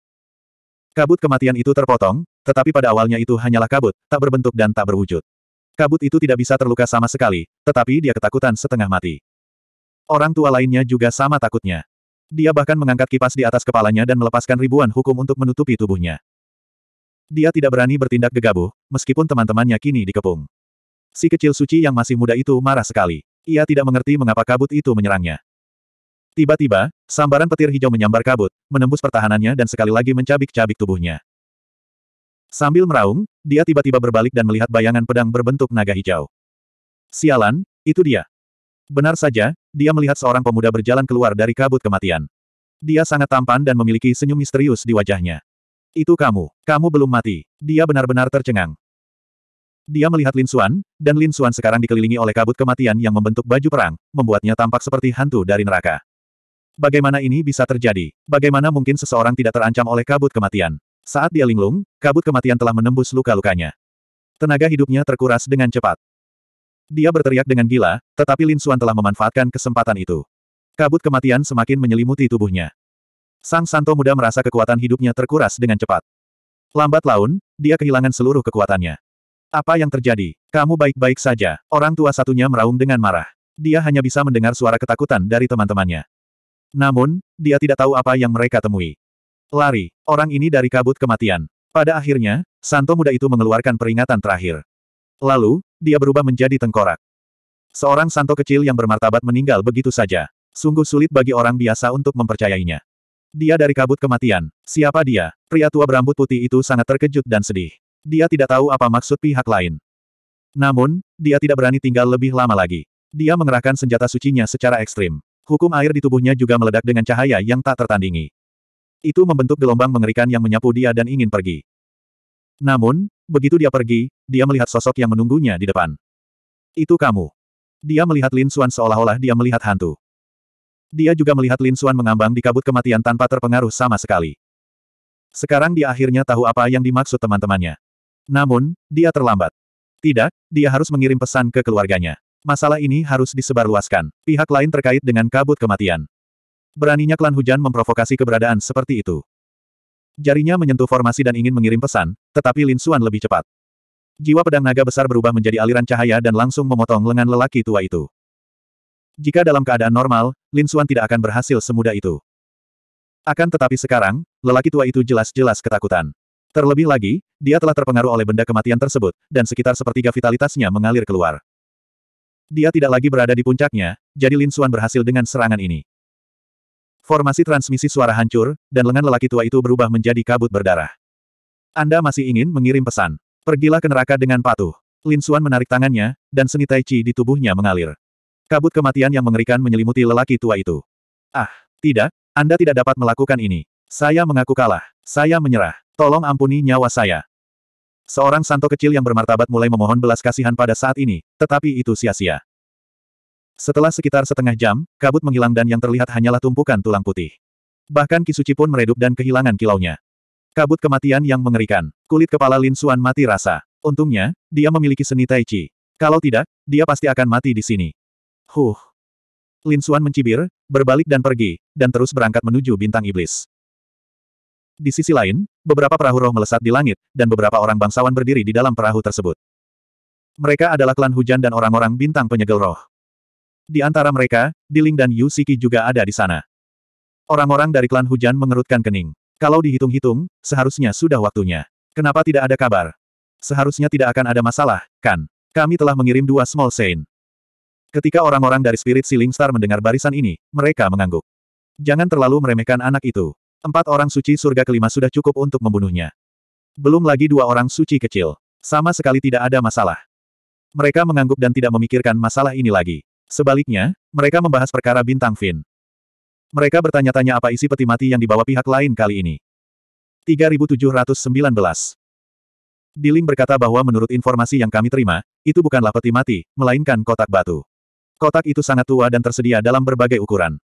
Kabut kematian itu terpotong, tetapi pada awalnya itu hanyalah kabut, tak berbentuk dan tak berwujud. Kabut itu tidak bisa terluka sama sekali, tetapi dia ketakutan setengah mati. Orang tua lainnya juga sama takutnya. Dia bahkan mengangkat kipas di atas kepalanya dan melepaskan ribuan hukum untuk menutupi tubuhnya. Dia tidak berani bertindak gegabah, meskipun teman-temannya kini dikepung. Si kecil suci yang masih muda itu marah sekali. Ia tidak mengerti mengapa kabut itu menyerangnya. Tiba-tiba, sambaran petir hijau menyambar kabut, menembus pertahanannya dan sekali lagi mencabik-cabik tubuhnya. Sambil meraung, dia tiba-tiba berbalik dan melihat bayangan pedang berbentuk naga hijau. Sialan, itu dia. Benar saja, dia melihat seorang pemuda berjalan keluar dari kabut kematian. Dia sangat tampan dan memiliki senyum misterius di wajahnya. Itu kamu, kamu belum mati. Dia benar-benar tercengang. Dia melihat Lin Suan, dan Lin Suan sekarang dikelilingi oleh kabut kematian yang membentuk baju perang, membuatnya tampak seperti hantu dari neraka. Bagaimana ini bisa terjadi? Bagaimana mungkin seseorang tidak terancam oleh kabut kematian? Saat dia linglung, kabut kematian telah menembus luka-lukanya. Tenaga hidupnya terkuras dengan cepat. Dia berteriak dengan gila, tetapi Lin Suan telah memanfaatkan kesempatan itu. Kabut kematian semakin menyelimuti tubuhnya. Sang Santo muda merasa kekuatan hidupnya terkuras dengan cepat. Lambat laun, dia kehilangan seluruh kekuatannya. Apa yang terjadi? Kamu baik-baik saja. Orang tua satunya meraung dengan marah. Dia hanya bisa mendengar suara ketakutan dari teman-temannya. Namun, dia tidak tahu apa yang mereka temui. Lari, orang ini dari kabut kematian. Pada akhirnya, santo muda itu mengeluarkan peringatan terakhir. Lalu, dia berubah menjadi tengkorak. Seorang santo kecil yang bermartabat meninggal begitu saja. Sungguh sulit bagi orang biasa untuk mempercayainya. Dia dari kabut kematian. Siapa dia? Pria tua berambut putih itu sangat terkejut dan sedih. Dia tidak tahu apa maksud pihak lain. Namun, dia tidak berani tinggal lebih lama lagi. Dia mengerahkan senjata sucinya secara ekstrim. Hukum air di tubuhnya juga meledak dengan cahaya yang tak tertandingi. Itu membentuk gelombang mengerikan yang menyapu dia dan ingin pergi. Namun, begitu dia pergi, dia melihat sosok yang menunggunya di depan. Itu kamu. Dia melihat Lin Xuan seolah-olah dia melihat hantu. Dia juga melihat Lin Xuan mengambang di kabut kematian tanpa terpengaruh sama sekali. Sekarang dia akhirnya tahu apa yang dimaksud teman-temannya. Namun, dia terlambat. Tidak, dia harus mengirim pesan ke keluarganya. Masalah ini harus disebarluaskan. Pihak lain terkait dengan kabut kematian. Beraninya klan hujan memprovokasi keberadaan seperti itu. Jarinya menyentuh formasi dan ingin mengirim pesan, tetapi Lin Xuan lebih cepat. Jiwa pedang naga besar berubah menjadi aliran cahaya dan langsung memotong lengan lelaki tua itu. Jika dalam keadaan normal, Lin Xuan tidak akan berhasil semudah itu. Akan tetapi sekarang, lelaki tua itu jelas-jelas ketakutan. Terlebih lagi, dia telah terpengaruh oleh benda kematian tersebut, dan sekitar sepertiga vitalitasnya mengalir keluar. Dia tidak lagi berada di puncaknya, jadi Lin Xuan berhasil dengan serangan ini. Formasi transmisi suara hancur, dan lengan lelaki tua itu berubah menjadi kabut berdarah. Anda masih ingin mengirim pesan. Pergilah ke neraka dengan patuh. Lin Suan menarik tangannya, dan seni tai chi di tubuhnya mengalir. Kabut kematian yang mengerikan menyelimuti lelaki tua itu. Ah, tidak, Anda tidak dapat melakukan ini. Saya mengaku kalah. Saya menyerah. Tolong ampuni nyawa saya. Seorang santo kecil yang bermartabat mulai memohon belas kasihan pada saat ini, tetapi itu sia-sia. Setelah sekitar setengah jam, kabut menghilang dan yang terlihat hanyalah tumpukan tulang putih. Bahkan Kisuci pun meredup dan kehilangan kilaunya. Kabut kematian yang mengerikan. Kulit kepala Lin Suan mati rasa. Untungnya, dia memiliki seni Tai Chi. Kalau tidak, dia pasti akan mati di sini. Huh. Lin Suan mencibir, berbalik dan pergi, dan terus berangkat menuju bintang iblis. Di sisi lain, beberapa perahu roh melesat di langit, dan beberapa orang bangsawan berdiri di dalam perahu tersebut. Mereka adalah klan hujan dan orang-orang bintang penyegel roh. Di antara mereka, Diling dan Yu Siki juga ada di sana. Orang-orang dari klan hujan mengerutkan kening. Kalau dihitung-hitung, seharusnya sudah waktunya. Kenapa tidak ada kabar? Seharusnya tidak akan ada masalah, kan? Kami telah mengirim dua small saint. Ketika orang-orang dari Spirit Siling Star mendengar barisan ini, mereka mengangguk. Jangan terlalu meremehkan anak itu. Empat orang suci surga kelima sudah cukup untuk membunuhnya. Belum lagi dua orang suci kecil. Sama sekali tidak ada masalah. Mereka mengangguk dan tidak memikirkan masalah ini lagi. Sebaliknya, mereka membahas perkara bintang Fin. Mereka bertanya-tanya apa isi peti mati yang dibawa pihak lain kali ini. 3719 Diling berkata bahwa menurut informasi yang kami terima, itu bukanlah peti mati, melainkan kotak batu. Kotak itu sangat tua dan tersedia dalam berbagai ukuran.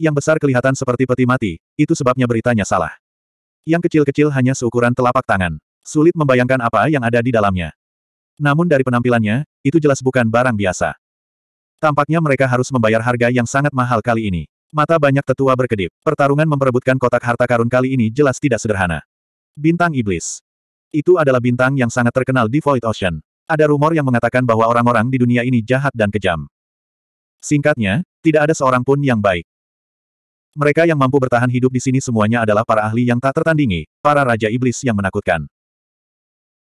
Yang besar kelihatan seperti peti mati, itu sebabnya beritanya salah. Yang kecil-kecil hanya seukuran telapak tangan. Sulit membayangkan apa yang ada di dalamnya. Namun dari penampilannya, itu jelas bukan barang biasa. Tampaknya mereka harus membayar harga yang sangat mahal kali ini. Mata banyak tetua berkedip. Pertarungan memperebutkan kotak harta karun kali ini jelas tidak sederhana. Bintang Iblis. Itu adalah bintang yang sangat terkenal di Void Ocean. Ada rumor yang mengatakan bahwa orang-orang di dunia ini jahat dan kejam. Singkatnya, tidak ada seorang pun yang baik. Mereka yang mampu bertahan hidup di sini semuanya adalah para ahli yang tak tertandingi, para raja iblis yang menakutkan.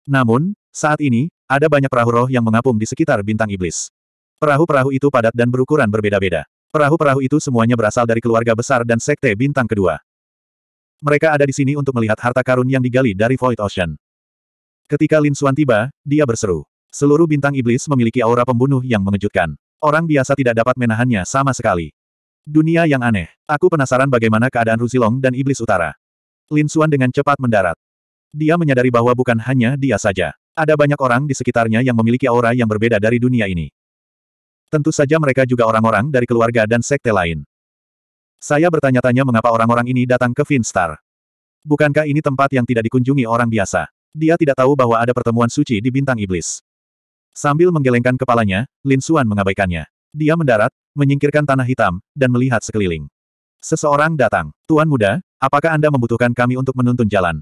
Namun, saat ini, ada banyak perahu roh yang mengapung di sekitar bintang iblis. Perahu-perahu itu padat dan berukuran berbeda-beda. Perahu-perahu itu semuanya berasal dari keluarga besar dan sekte bintang kedua. Mereka ada di sini untuk melihat harta karun yang digali dari Void Ocean. Ketika Lin Xuan tiba, dia berseru. Seluruh bintang iblis memiliki aura pembunuh yang mengejutkan. Orang biasa tidak dapat menahannya sama sekali. Dunia yang aneh. Aku penasaran bagaimana keadaan Ruzilong dan Iblis Utara. Lin Xuan dengan cepat mendarat. Dia menyadari bahwa bukan hanya dia saja. Ada banyak orang di sekitarnya yang memiliki aura yang berbeda dari dunia ini. Tentu saja mereka juga orang-orang dari keluarga dan sekte lain. Saya bertanya-tanya mengapa orang-orang ini datang ke Finstar. Bukankah ini tempat yang tidak dikunjungi orang biasa? Dia tidak tahu bahwa ada pertemuan suci di Bintang Iblis. Sambil menggelengkan kepalanya, Lin Xuan mengabaikannya. Dia mendarat, menyingkirkan tanah hitam, dan melihat sekeliling. Seseorang datang. Tuan muda, apakah Anda membutuhkan kami untuk menuntun jalan?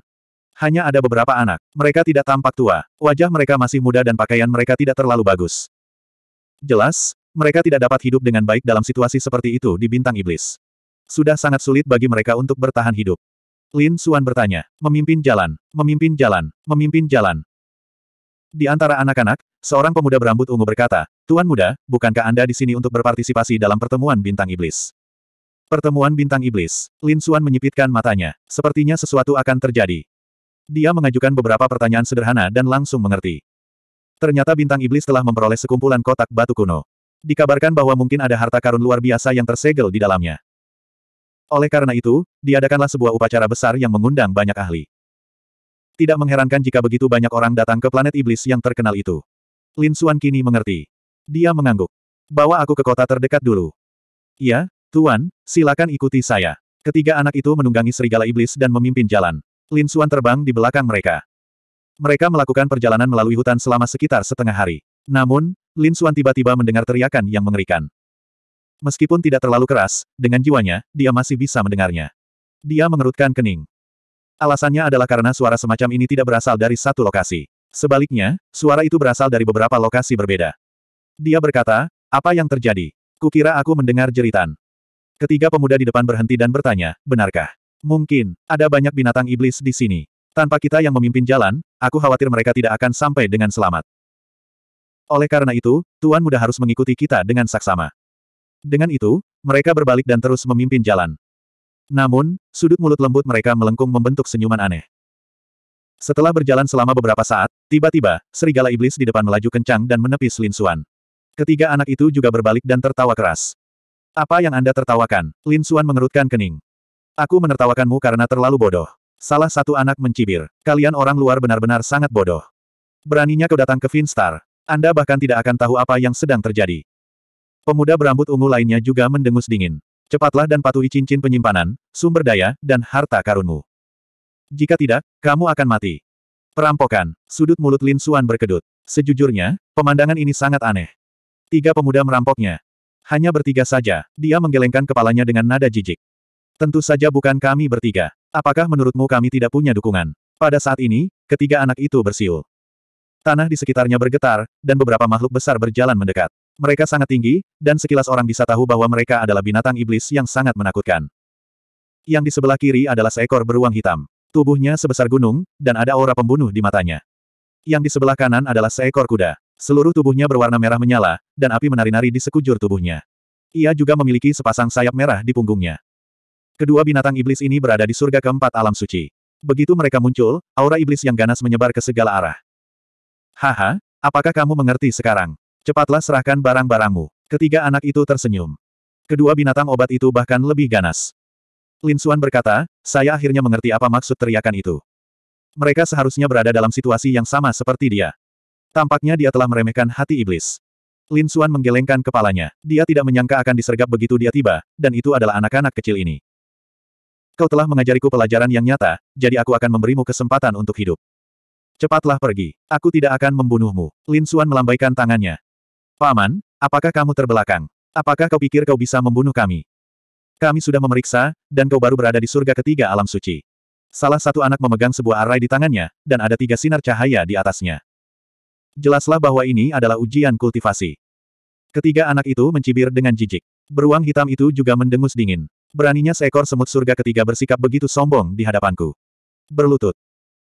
Hanya ada beberapa anak. Mereka tidak tampak tua. Wajah mereka masih muda dan pakaian mereka tidak terlalu bagus. Jelas, mereka tidak dapat hidup dengan baik dalam situasi seperti itu di bintang iblis. Sudah sangat sulit bagi mereka untuk bertahan hidup. Lin Suan bertanya, memimpin jalan, memimpin jalan, memimpin jalan. Di antara anak-anak, seorang pemuda berambut ungu berkata, Tuan muda, bukankah Anda di sini untuk berpartisipasi dalam pertemuan bintang iblis? Pertemuan bintang iblis, Lin Suan menyipitkan matanya, sepertinya sesuatu akan terjadi. Dia mengajukan beberapa pertanyaan sederhana dan langsung mengerti. Ternyata bintang iblis telah memperoleh sekumpulan kotak batu kuno. Dikabarkan bahwa mungkin ada harta karun luar biasa yang tersegel di dalamnya. Oleh karena itu, diadakanlah sebuah upacara besar yang mengundang banyak ahli. Tidak mengherankan jika begitu banyak orang datang ke planet iblis yang terkenal itu. Lin Xuan kini mengerti. Dia mengangguk. Bawa aku ke kota terdekat dulu. Ya, Tuan, silakan ikuti saya. Ketiga anak itu menunggangi serigala iblis dan memimpin jalan. Lin Xuan terbang di belakang mereka. Mereka melakukan perjalanan melalui hutan selama sekitar setengah hari. Namun, Lin Xuan tiba-tiba mendengar teriakan yang mengerikan. Meskipun tidak terlalu keras, dengan jiwanya, dia masih bisa mendengarnya. Dia mengerutkan kening. Alasannya adalah karena suara semacam ini tidak berasal dari satu lokasi. Sebaliknya, suara itu berasal dari beberapa lokasi berbeda. Dia berkata, apa yang terjadi? Kukira aku mendengar jeritan. Ketiga pemuda di depan berhenti dan bertanya, benarkah? Mungkin, ada banyak binatang iblis di sini. Tanpa kita yang memimpin jalan, Aku khawatir mereka tidak akan sampai dengan selamat. Oleh karena itu, Tuan Muda harus mengikuti kita dengan saksama. Dengan itu, mereka berbalik dan terus memimpin jalan. Namun, sudut mulut lembut mereka melengkung membentuk senyuman aneh. Setelah berjalan selama beberapa saat, tiba-tiba, serigala iblis di depan melaju kencang dan menepis Lin Suan. Ketiga anak itu juga berbalik dan tertawa keras. Apa yang Anda tertawakan? Lin Suan mengerutkan kening. Aku menertawakanmu karena terlalu bodoh. Salah satu anak mencibir. Kalian orang luar benar-benar sangat bodoh. Beraninya kau datang ke Finstar. Anda bahkan tidak akan tahu apa yang sedang terjadi. Pemuda berambut ungu lainnya juga mendengus dingin. Cepatlah dan patuhi cincin penyimpanan, sumber daya, dan harta karunmu. Jika tidak, kamu akan mati. Perampokan, sudut mulut Lin Suan berkedut. Sejujurnya, pemandangan ini sangat aneh. Tiga pemuda merampoknya. Hanya bertiga saja, dia menggelengkan kepalanya dengan nada jijik. Tentu saja bukan kami bertiga. Apakah menurutmu kami tidak punya dukungan? Pada saat ini, ketiga anak itu bersiul. Tanah di sekitarnya bergetar, dan beberapa makhluk besar berjalan mendekat. Mereka sangat tinggi, dan sekilas orang bisa tahu bahwa mereka adalah binatang iblis yang sangat menakutkan. Yang di sebelah kiri adalah seekor beruang hitam. Tubuhnya sebesar gunung, dan ada aura pembunuh di matanya. Yang di sebelah kanan adalah seekor kuda. Seluruh tubuhnya berwarna merah menyala, dan api menari-nari di sekujur tubuhnya. Ia juga memiliki sepasang sayap merah di punggungnya. Kedua binatang iblis ini berada di surga keempat alam suci. Begitu mereka muncul, aura iblis yang ganas menyebar ke segala arah. Haha, apakah kamu mengerti sekarang? Cepatlah serahkan barang-barangmu. Ketiga anak itu tersenyum. Kedua binatang obat itu bahkan lebih ganas. Lin Suan berkata, saya akhirnya mengerti apa maksud teriakan itu. Mereka seharusnya berada dalam situasi yang sama seperti dia. Tampaknya dia telah meremehkan hati iblis. Lin Suan menggelengkan kepalanya. Dia tidak menyangka akan disergap begitu dia tiba, dan itu adalah anak-anak kecil ini. Kau telah mengajariku pelajaran yang nyata, jadi aku akan memberimu kesempatan untuk hidup. Cepatlah pergi. Aku tidak akan membunuhmu. Lin Xuan melambaikan tangannya. Paman, apakah kamu terbelakang? Apakah kau pikir kau bisa membunuh kami? Kami sudah memeriksa, dan kau baru berada di surga ketiga alam suci. Salah satu anak memegang sebuah arai di tangannya, dan ada tiga sinar cahaya di atasnya. Jelaslah bahwa ini adalah ujian kultivasi. Ketiga anak itu mencibir dengan jijik. Beruang hitam itu juga mendengus dingin. Beraninya seekor semut surga ketiga bersikap begitu sombong di hadapanku. Berlutut.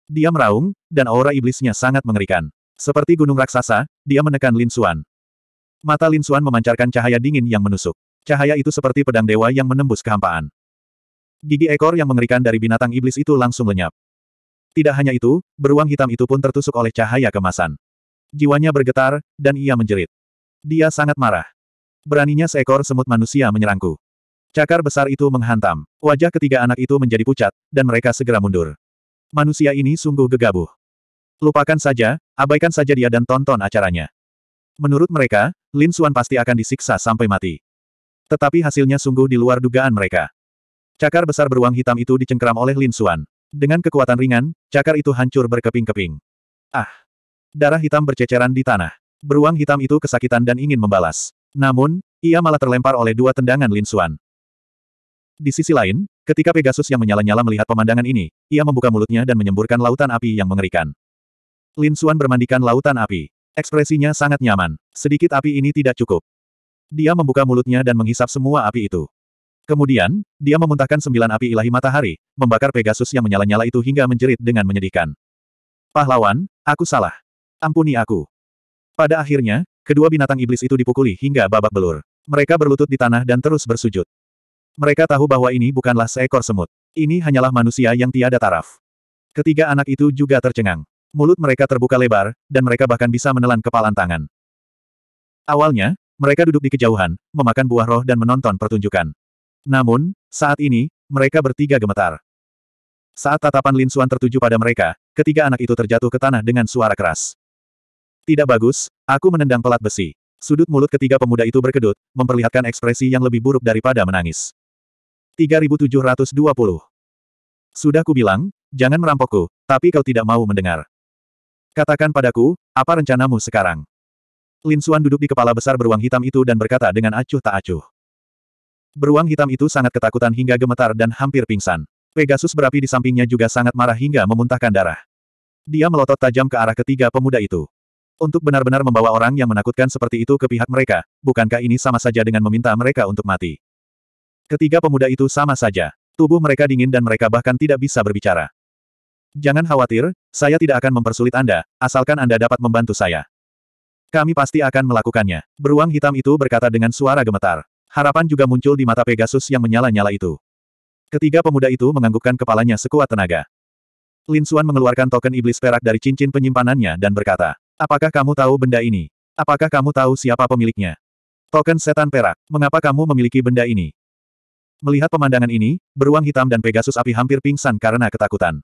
Dia meraung, dan aura iblisnya sangat mengerikan. Seperti gunung raksasa, dia menekan Lin Xuan. Mata Lin Xuan memancarkan cahaya dingin yang menusuk. Cahaya itu seperti pedang dewa yang menembus kehampaan. Gigi ekor yang mengerikan dari binatang iblis itu langsung lenyap. Tidak hanya itu, beruang hitam itu pun tertusuk oleh cahaya kemasan. Jiwanya bergetar, dan ia menjerit. Dia sangat marah. Beraninya seekor semut manusia menyerangku. Cakar besar itu menghantam. Wajah ketiga anak itu menjadi pucat, dan mereka segera mundur. Manusia ini sungguh gegabah. Lupakan saja, abaikan saja dia dan tonton acaranya. Menurut mereka, Lin Xuan pasti akan disiksa sampai mati. Tetapi hasilnya sungguh di luar dugaan mereka. Cakar besar beruang hitam itu dicengkram oleh Lin Xuan. Dengan kekuatan ringan, cakar itu hancur berkeping-keping. Ah! Darah hitam berceceran di tanah. Beruang hitam itu kesakitan dan ingin membalas. Namun, ia malah terlempar oleh dua tendangan Lin Xuan. Di sisi lain, ketika Pegasus yang menyala-nyala melihat pemandangan ini, ia membuka mulutnya dan menyemburkan lautan api yang mengerikan. Lin Xuan bermandikan lautan api. Ekspresinya sangat nyaman. Sedikit api ini tidak cukup. Dia membuka mulutnya dan menghisap semua api itu. Kemudian, dia memuntahkan sembilan api ilahi matahari, membakar Pegasus yang menyala-nyala itu hingga menjerit dengan menyedihkan. Pahlawan, aku salah. Ampuni aku. Pada akhirnya, kedua binatang iblis itu dipukuli hingga babak belur. Mereka berlutut di tanah dan terus bersujud. Mereka tahu bahwa ini bukanlah seekor semut. Ini hanyalah manusia yang tiada taraf. Ketiga anak itu juga tercengang. Mulut mereka terbuka lebar, dan mereka bahkan bisa menelan kepalan tangan. Awalnya, mereka duduk di kejauhan, memakan buah roh dan menonton pertunjukan. Namun, saat ini, mereka bertiga gemetar. Saat tatapan Lin Suan tertuju pada mereka, ketiga anak itu terjatuh ke tanah dengan suara keras. Tidak bagus, aku menendang pelat besi. Sudut mulut ketiga pemuda itu berkedut, memperlihatkan ekspresi yang lebih buruk daripada menangis. 3720. Sudah kubilang, jangan merampokku, tapi kau tidak mau mendengar. Katakan padaku, apa rencanamu sekarang? Lin Suan duduk di kepala besar beruang hitam itu dan berkata dengan acuh tak acuh. Beruang hitam itu sangat ketakutan hingga gemetar dan hampir pingsan. Pegasus berapi di sampingnya juga sangat marah hingga memuntahkan darah. Dia melotot tajam ke arah ketiga pemuda itu. Untuk benar-benar membawa orang yang menakutkan seperti itu ke pihak mereka, bukankah ini sama saja dengan meminta mereka untuk mati? Ketiga pemuda itu sama saja. Tubuh mereka dingin dan mereka bahkan tidak bisa berbicara. Jangan khawatir, saya tidak akan mempersulit Anda, asalkan Anda dapat membantu saya. Kami pasti akan melakukannya. Beruang hitam itu berkata dengan suara gemetar. Harapan juga muncul di mata Pegasus yang menyala-nyala itu. Ketiga pemuda itu menganggukkan kepalanya sekuat tenaga. Lin Xuan mengeluarkan token iblis perak dari cincin penyimpanannya dan berkata, Apakah kamu tahu benda ini? Apakah kamu tahu siapa pemiliknya? Token setan perak, mengapa kamu memiliki benda ini? Melihat pemandangan ini, beruang hitam dan Pegasus api hampir pingsan karena ketakutan.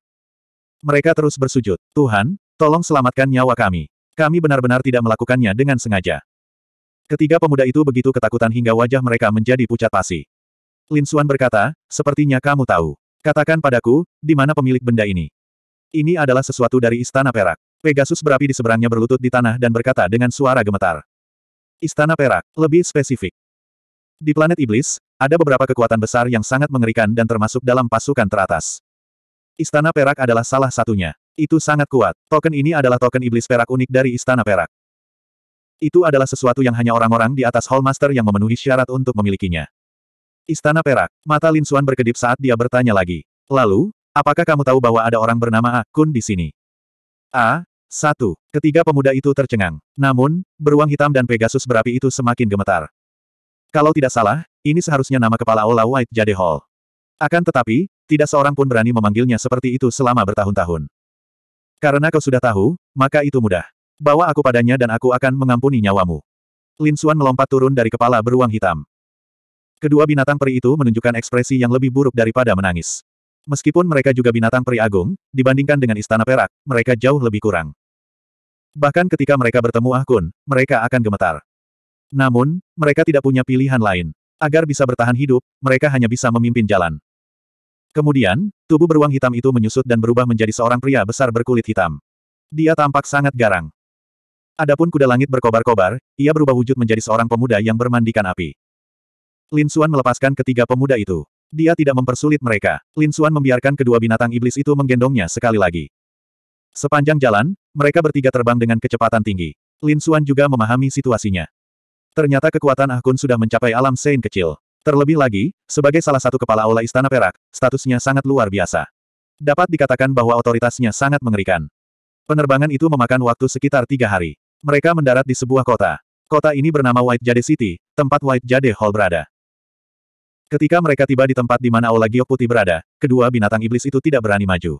Mereka terus bersujud. Tuhan, tolong selamatkan nyawa kami. Kami benar-benar tidak melakukannya dengan sengaja. Ketiga pemuda itu begitu ketakutan hingga wajah mereka menjadi pucat pasi. Lin Xuan berkata, sepertinya kamu tahu. Katakan padaku, di mana pemilik benda ini? Ini adalah sesuatu dari Istana Perak. Pegasus berapi di seberangnya berlutut di tanah dan berkata dengan suara gemetar. Istana Perak, lebih spesifik. Di planet Iblis, ada beberapa kekuatan besar yang sangat mengerikan dan termasuk dalam pasukan teratas. Istana Perak adalah salah satunya. Itu sangat kuat. Token ini adalah token Iblis Perak unik dari Istana Perak. Itu adalah sesuatu yang hanya orang-orang di atas Hallmaster yang memenuhi syarat untuk memilikinya. Istana Perak. Mata Lin Suan berkedip saat dia bertanya lagi. Lalu, apakah kamu tahu bahwa ada orang bernama A. Kun di sini? A. Satu. Ketiga pemuda itu tercengang. Namun, beruang hitam dan Pegasus berapi itu semakin gemetar. Kalau tidak salah, ini seharusnya nama kepala Ola White Jade Hall. Akan tetapi, tidak seorang pun berani memanggilnya seperti itu selama bertahun-tahun. Karena kau sudah tahu, maka itu mudah. Bawa aku padanya dan aku akan mengampuni nyawamu. Lin Xuan melompat turun dari kepala beruang hitam. Kedua binatang peri itu menunjukkan ekspresi yang lebih buruk daripada menangis. Meskipun mereka juga binatang peri agung, dibandingkan dengan istana perak, mereka jauh lebih kurang. Bahkan ketika mereka bertemu Ahkun, mereka akan gemetar. Namun, mereka tidak punya pilihan lain. Agar bisa bertahan hidup, mereka hanya bisa memimpin jalan. Kemudian, tubuh beruang hitam itu menyusut dan berubah menjadi seorang pria besar berkulit hitam. Dia tampak sangat garang. Adapun kuda langit berkobar-kobar, ia berubah wujud menjadi seorang pemuda yang bermandikan api. Lin Xuan melepaskan ketiga pemuda itu. Dia tidak mempersulit mereka. Lin Xuan membiarkan kedua binatang iblis itu menggendongnya sekali lagi. Sepanjang jalan, mereka bertiga terbang dengan kecepatan tinggi. Lin Xuan juga memahami situasinya. Ternyata kekuatan Ahkun sudah mencapai alam sein kecil. Terlebih lagi, sebagai salah satu kepala aula Istana Perak, statusnya sangat luar biasa. Dapat dikatakan bahwa otoritasnya sangat mengerikan. Penerbangan itu memakan waktu sekitar tiga hari. Mereka mendarat di sebuah kota. Kota ini bernama White Jade City, tempat White Jade Hall berada. Ketika mereka tiba di tempat di mana Aula Giok Putih berada, kedua binatang iblis itu tidak berani maju.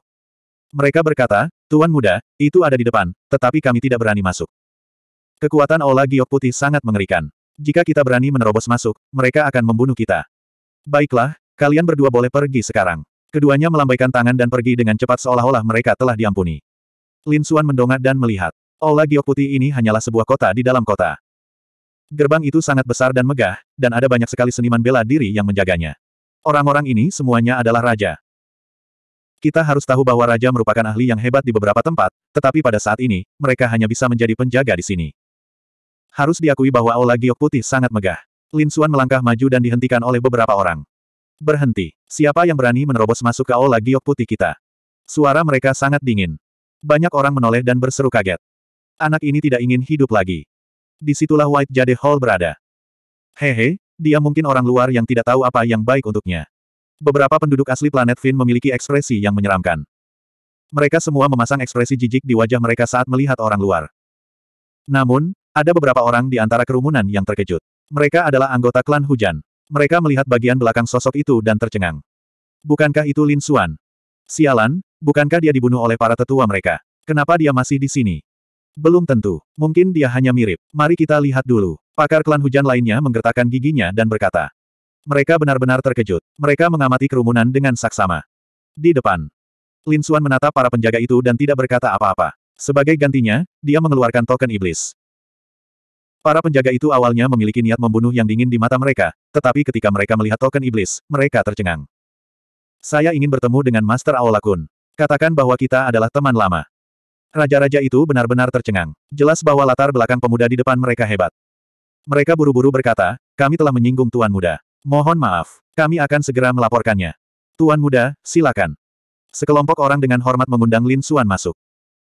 Mereka berkata, Tuan Muda, itu ada di depan, tetapi kami tidak berani masuk. Kekuatan Ola giok putih sangat mengerikan. Jika kita berani menerobos masuk, mereka akan membunuh kita. Baiklah, kalian berdua boleh pergi sekarang. Keduanya melambaikan tangan dan pergi dengan cepat seolah-olah mereka telah diampuni. Lin Suan mendongak dan melihat. Ola giok putih ini hanyalah sebuah kota di dalam kota. Gerbang itu sangat besar dan megah, dan ada banyak sekali seniman bela diri yang menjaganya. Orang-orang ini semuanya adalah raja. Kita harus tahu bahwa raja merupakan ahli yang hebat di beberapa tempat, tetapi pada saat ini, mereka hanya bisa menjadi penjaga di sini. Harus diakui bahwa aula giok putih sangat megah. Lin Suan melangkah maju dan dihentikan oleh beberapa orang. Berhenti. Siapa yang berani menerobos masuk ke aula giok putih kita? Suara mereka sangat dingin. Banyak orang menoleh dan berseru kaget. Anak ini tidak ingin hidup lagi. Disitulah White Jade Hall berada. Hehe, dia mungkin orang luar yang tidak tahu apa yang baik untuknya. Beberapa penduduk asli planet Finn memiliki ekspresi yang menyeramkan. Mereka semua memasang ekspresi jijik di wajah mereka saat melihat orang luar. Namun, ada beberapa orang di antara kerumunan yang terkejut. Mereka adalah anggota klan hujan. Mereka melihat bagian belakang sosok itu dan tercengang. Bukankah itu Lin Xuan? Sialan, bukankah dia dibunuh oleh para tetua mereka? Kenapa dia masih di sini? Belum tentu. Mungkin dia hanya mirip. Mari kita lihat dulu. Pakar klan hujan lainnya menggertakkan giginya dan berkata. Mereka benar-benar terkejut. Mereka mengamati kerumunan dengan saksama. Di depan. Lin Xuan menatap para penjaga itu dan tidak berkata apa-apa. Sebagai gantinya, dia mengeluarkan token iblis. Para penjaga itu awalnya memiliki niat membunuh yang dingin di mata mereka, tetapi ketika mereka melihat token iblis, mereka tercengang. Saya ingin bertemu dengan Master Aolakun. Katakan bahwa kita adalah teman lama. Raja-raja itu benar-benar tercengang. Jelas bahwa latar belakang pemuda di depan mereka hebat. Mereka buru-buru berkata, kami telah menyinggung Tuan Muda. Mohon maaf, kami akan segera melaporkannya. Tuan Muda, silakan. Sekelompok orang dengan hormat mengundang Lin Suan masuk.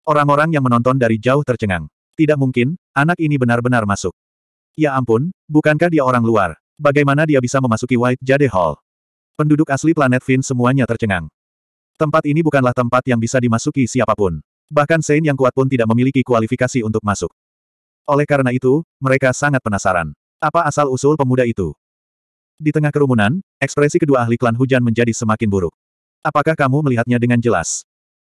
Orang-orang yang menonton dari jauh tercengang. Tidak mungkin, anak ini benar-benar masuk. Ya ampun, bukankah dia orang luar? Bagaimana dia bisa memasuki White Jade Hall? Penduduk asli planet Finn semuanya tercengang. Tempat ini bukanlah tempat yang bisa dimasuki siapapun. Bahkan Sein yang kuat pun tidak memiliki kualifikasi untuk masuk. Oleh karena itu, mereka sangat penasaran. Apa asal-usul pemuda itu? Di tengah kerumunan, ekspresi kedua ahli klan hujan menjadi semakin buruk. Apakah kamu melihatnya dengan jelas?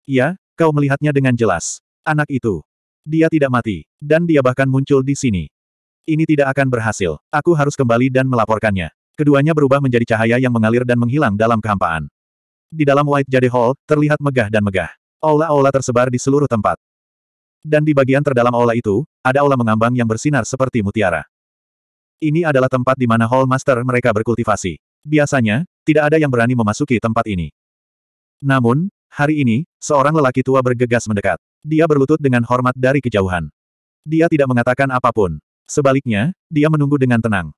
Iya, kau melihatnya dengan jelas. Anak itu. Dia tidak mati, dan dia bahkan muncul di sini. Ini tidak akan berhasil. Aku harus kembali dan melaporkannya. Keduanya berubah menjadi cahaya yang mengalir dan menghilang dalam kehampaan. Di dalam White Jade Hall, terlihat megah dan megah. Aula-aula tersebar di seluruh tempat. Dan di bagian terdalam aula itu, ada aula mengambang yang bersinar seperti mutiara. Ini adalah tempat di mana Hall Master mereka berkultivasi. Biasanya, tidak ada yang berani memasuki tempat ini. Namun, hari ini, seorang lelaki tua bergegas mendekat. Dia berlutut dengan hormat dari kejauhan. Dia tidak mengatakan apapun. Sebaliknya, dia menunggu dengan tenang.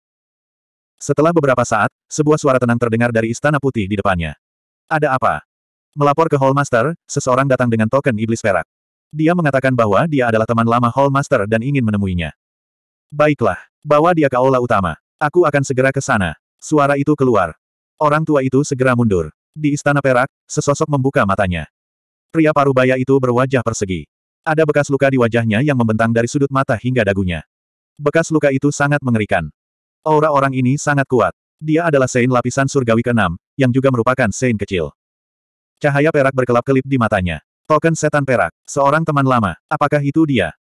Setelah beberapa saat, sebuah suara tenang terdengar dari Istana Putih di depannya. Ada apa? Melapor ke Hallmaster, seseorang datang dengan token iblis perak. Dia mengatakan bahwa dia adalah teman lama Hallmaster dan ingin menemuinya. Baiklah, bawa dia ke aula utama. Aku akan segera ke sana. Suara itu keluar. Orang tua itu segera mundur. Di Istana Perak, sesosok membuka matanya. Pria parubaya itu berwajah persegi. Ada bekas luka di wajahnya yang membentang dari sudut mata hingga dagunya. Bekas luka itu sangat mengerikan. Aura orang ini sangat kuat. Dia adalah Sein lapisan surgawi keenam, yang juga merupakan Sein kecil. Cahaya perak berkelap-kelip di matanya. Token setan perak, seorang teman lama, apakah itu dia?